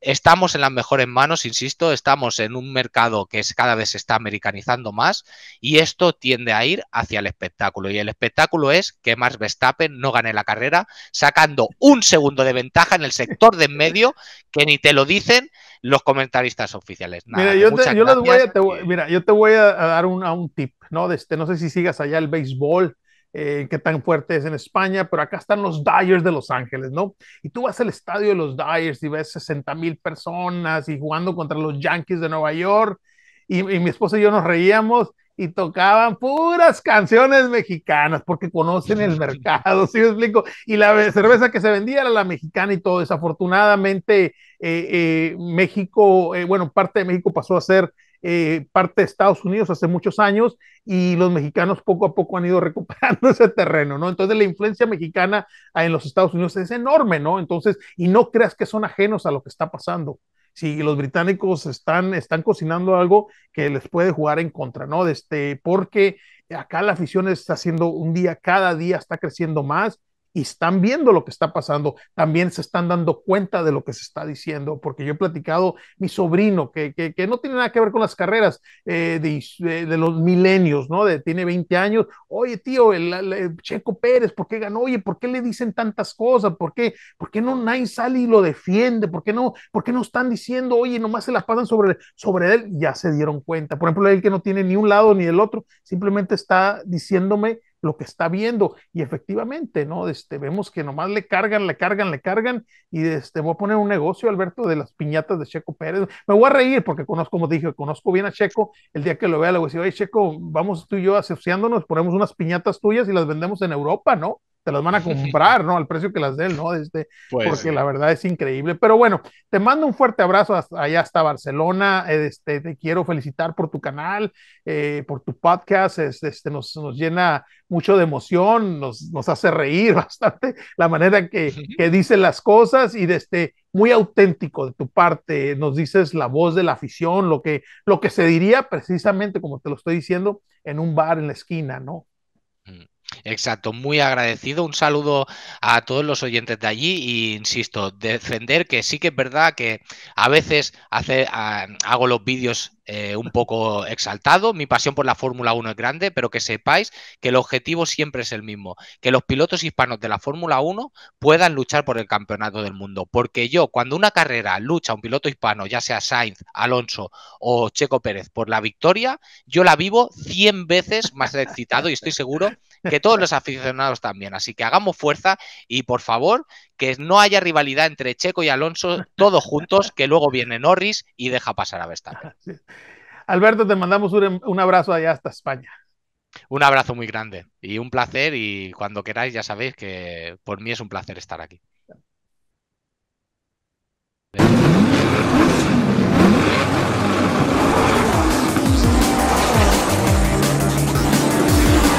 estamos en las mejores manos, insisto, estamos en un mercado que cada vez se está americanizando más y esto tiende a ir hacia el espectáculo. Y el espectáculo es que Max Verstappen no gane la carrera sacando un segundo de ventaja en el sector de en medio, que ni te lo dicen los comentaristas oficiales. mira, yo te, voy a, dar un, tip, ¿no? Este, no sé si sigas allá el béisbol, que eh, qué tan fuerte es en España, pero acá están los Dyers de Los Ángeles, ¿no? Y tú vas al estadio de los Dyers y ves 60 mil personas y jugando contra los Yankees de Nueva York. y mi esposa y yo nos reíamos y tocaban puras canciones mexicanas porque conocen el mercado, ¿sí me explico? Y la cerveza que se vendía era la mexicana y todo. Desafortunadamente, eh, eh, México, eh, bueno, parte de México pasó a ser parte de Estados Unidos hace muchos años y los mexicanos poco a poco han ido recuperando ese terreno, ¿no? Entonces la influencia mexicana en los Estados Unidos es enorme, ¿no? Entonces, y no creas que son ajenos a lo que está pasando si los británicos están, están cocinando algo que les puede jugar en contra, ¿no? Este, porque acá la afición está haciendo un día, cada día está creciendo más y están viendo lo que está pasando, también se están dando cuenta de lo que se está diciendo, porque yo he platicado, mi sobrino, que, no tiene nada que ver con las carreras eh, eh, de, los milenios, ¿no? tiene 20 años, oye tío, el, Checo Pérez, ¿por qué ganó? Oye, ¿por qué le dicen tantas cosas? ¿Por qué, no nadie sale y lo defiende? ¿Por qué no, no están diciendo, oye, nomás se las pasan sobre, sobre él? Ya se dieron cuenta. Por ejemplo, él que no tiene ni un lado ni el otro, simplemente está diciéndome lo que está viendo. Y efectivamente, ¿no? Este, vemos que nomás le cargan, le cargan, le cargan. Y este, voy a poner un negocio, Alberto, de las piñatas de Checo Pérez. Me voy a reír porque conozco, como dije, conozco bien a Checo. El día que lo vea, le voy a decir, oye, Checo, vamos tú y yo asociándonos, ponemos unas piñatas tuyas y las vendemos en Europa, ¿no? te las van a comprar, ¿no? Al precio que las den, ¿no? Este, pues porque la verdad es increíble. Pero bueno, te mando un fuerte abrazo allá hasta Barcelona. Este, te quiero felicitar por tu canal, eh, por tu podcast. Este, nos, nos, llena mucho de emoción, nos, nos hace reír bastante la manera que, que las cosas y de este, muy auténtico de tu parte. Nos dices la voz de la afición, lo que, lo que se diría precisamente, como te lo estoy diciendo, en un bar en la esquina, ¿no? Mm. Exacto, muy agradecido. Un saludo a todos los oyentes de allí y insisto, defender que sí que es verdad que a veces hace, hago los vídeos eh, un poco exaltado. Mi pasión por la Fórmula 1 es grande, pero que sepáis que el objetivo siempre es el mismo, que los pilotos hispanos de la Fórmula 1 puedan luchar por el campeonato del mundo. Porque yo, cuando una carrera lucha un piloto hispano, ya sea Sainz, Alonso o Checo Pérez, por la victoria, yo la vivo 100 veces más excitado y estoy seguro que todos los aficionados también. Así que hagamos fuerza y por favor que no haya rivalidad entre Checo y Alonso, todos juntos, que luego viene Norris y deja pasar a Verstappen. Alberto, te mandamos un, un abrazo allá hasta España. Un abrazo muy grande y un placer y cuando queráis ya sabéis que por mí es un placer estar aquí.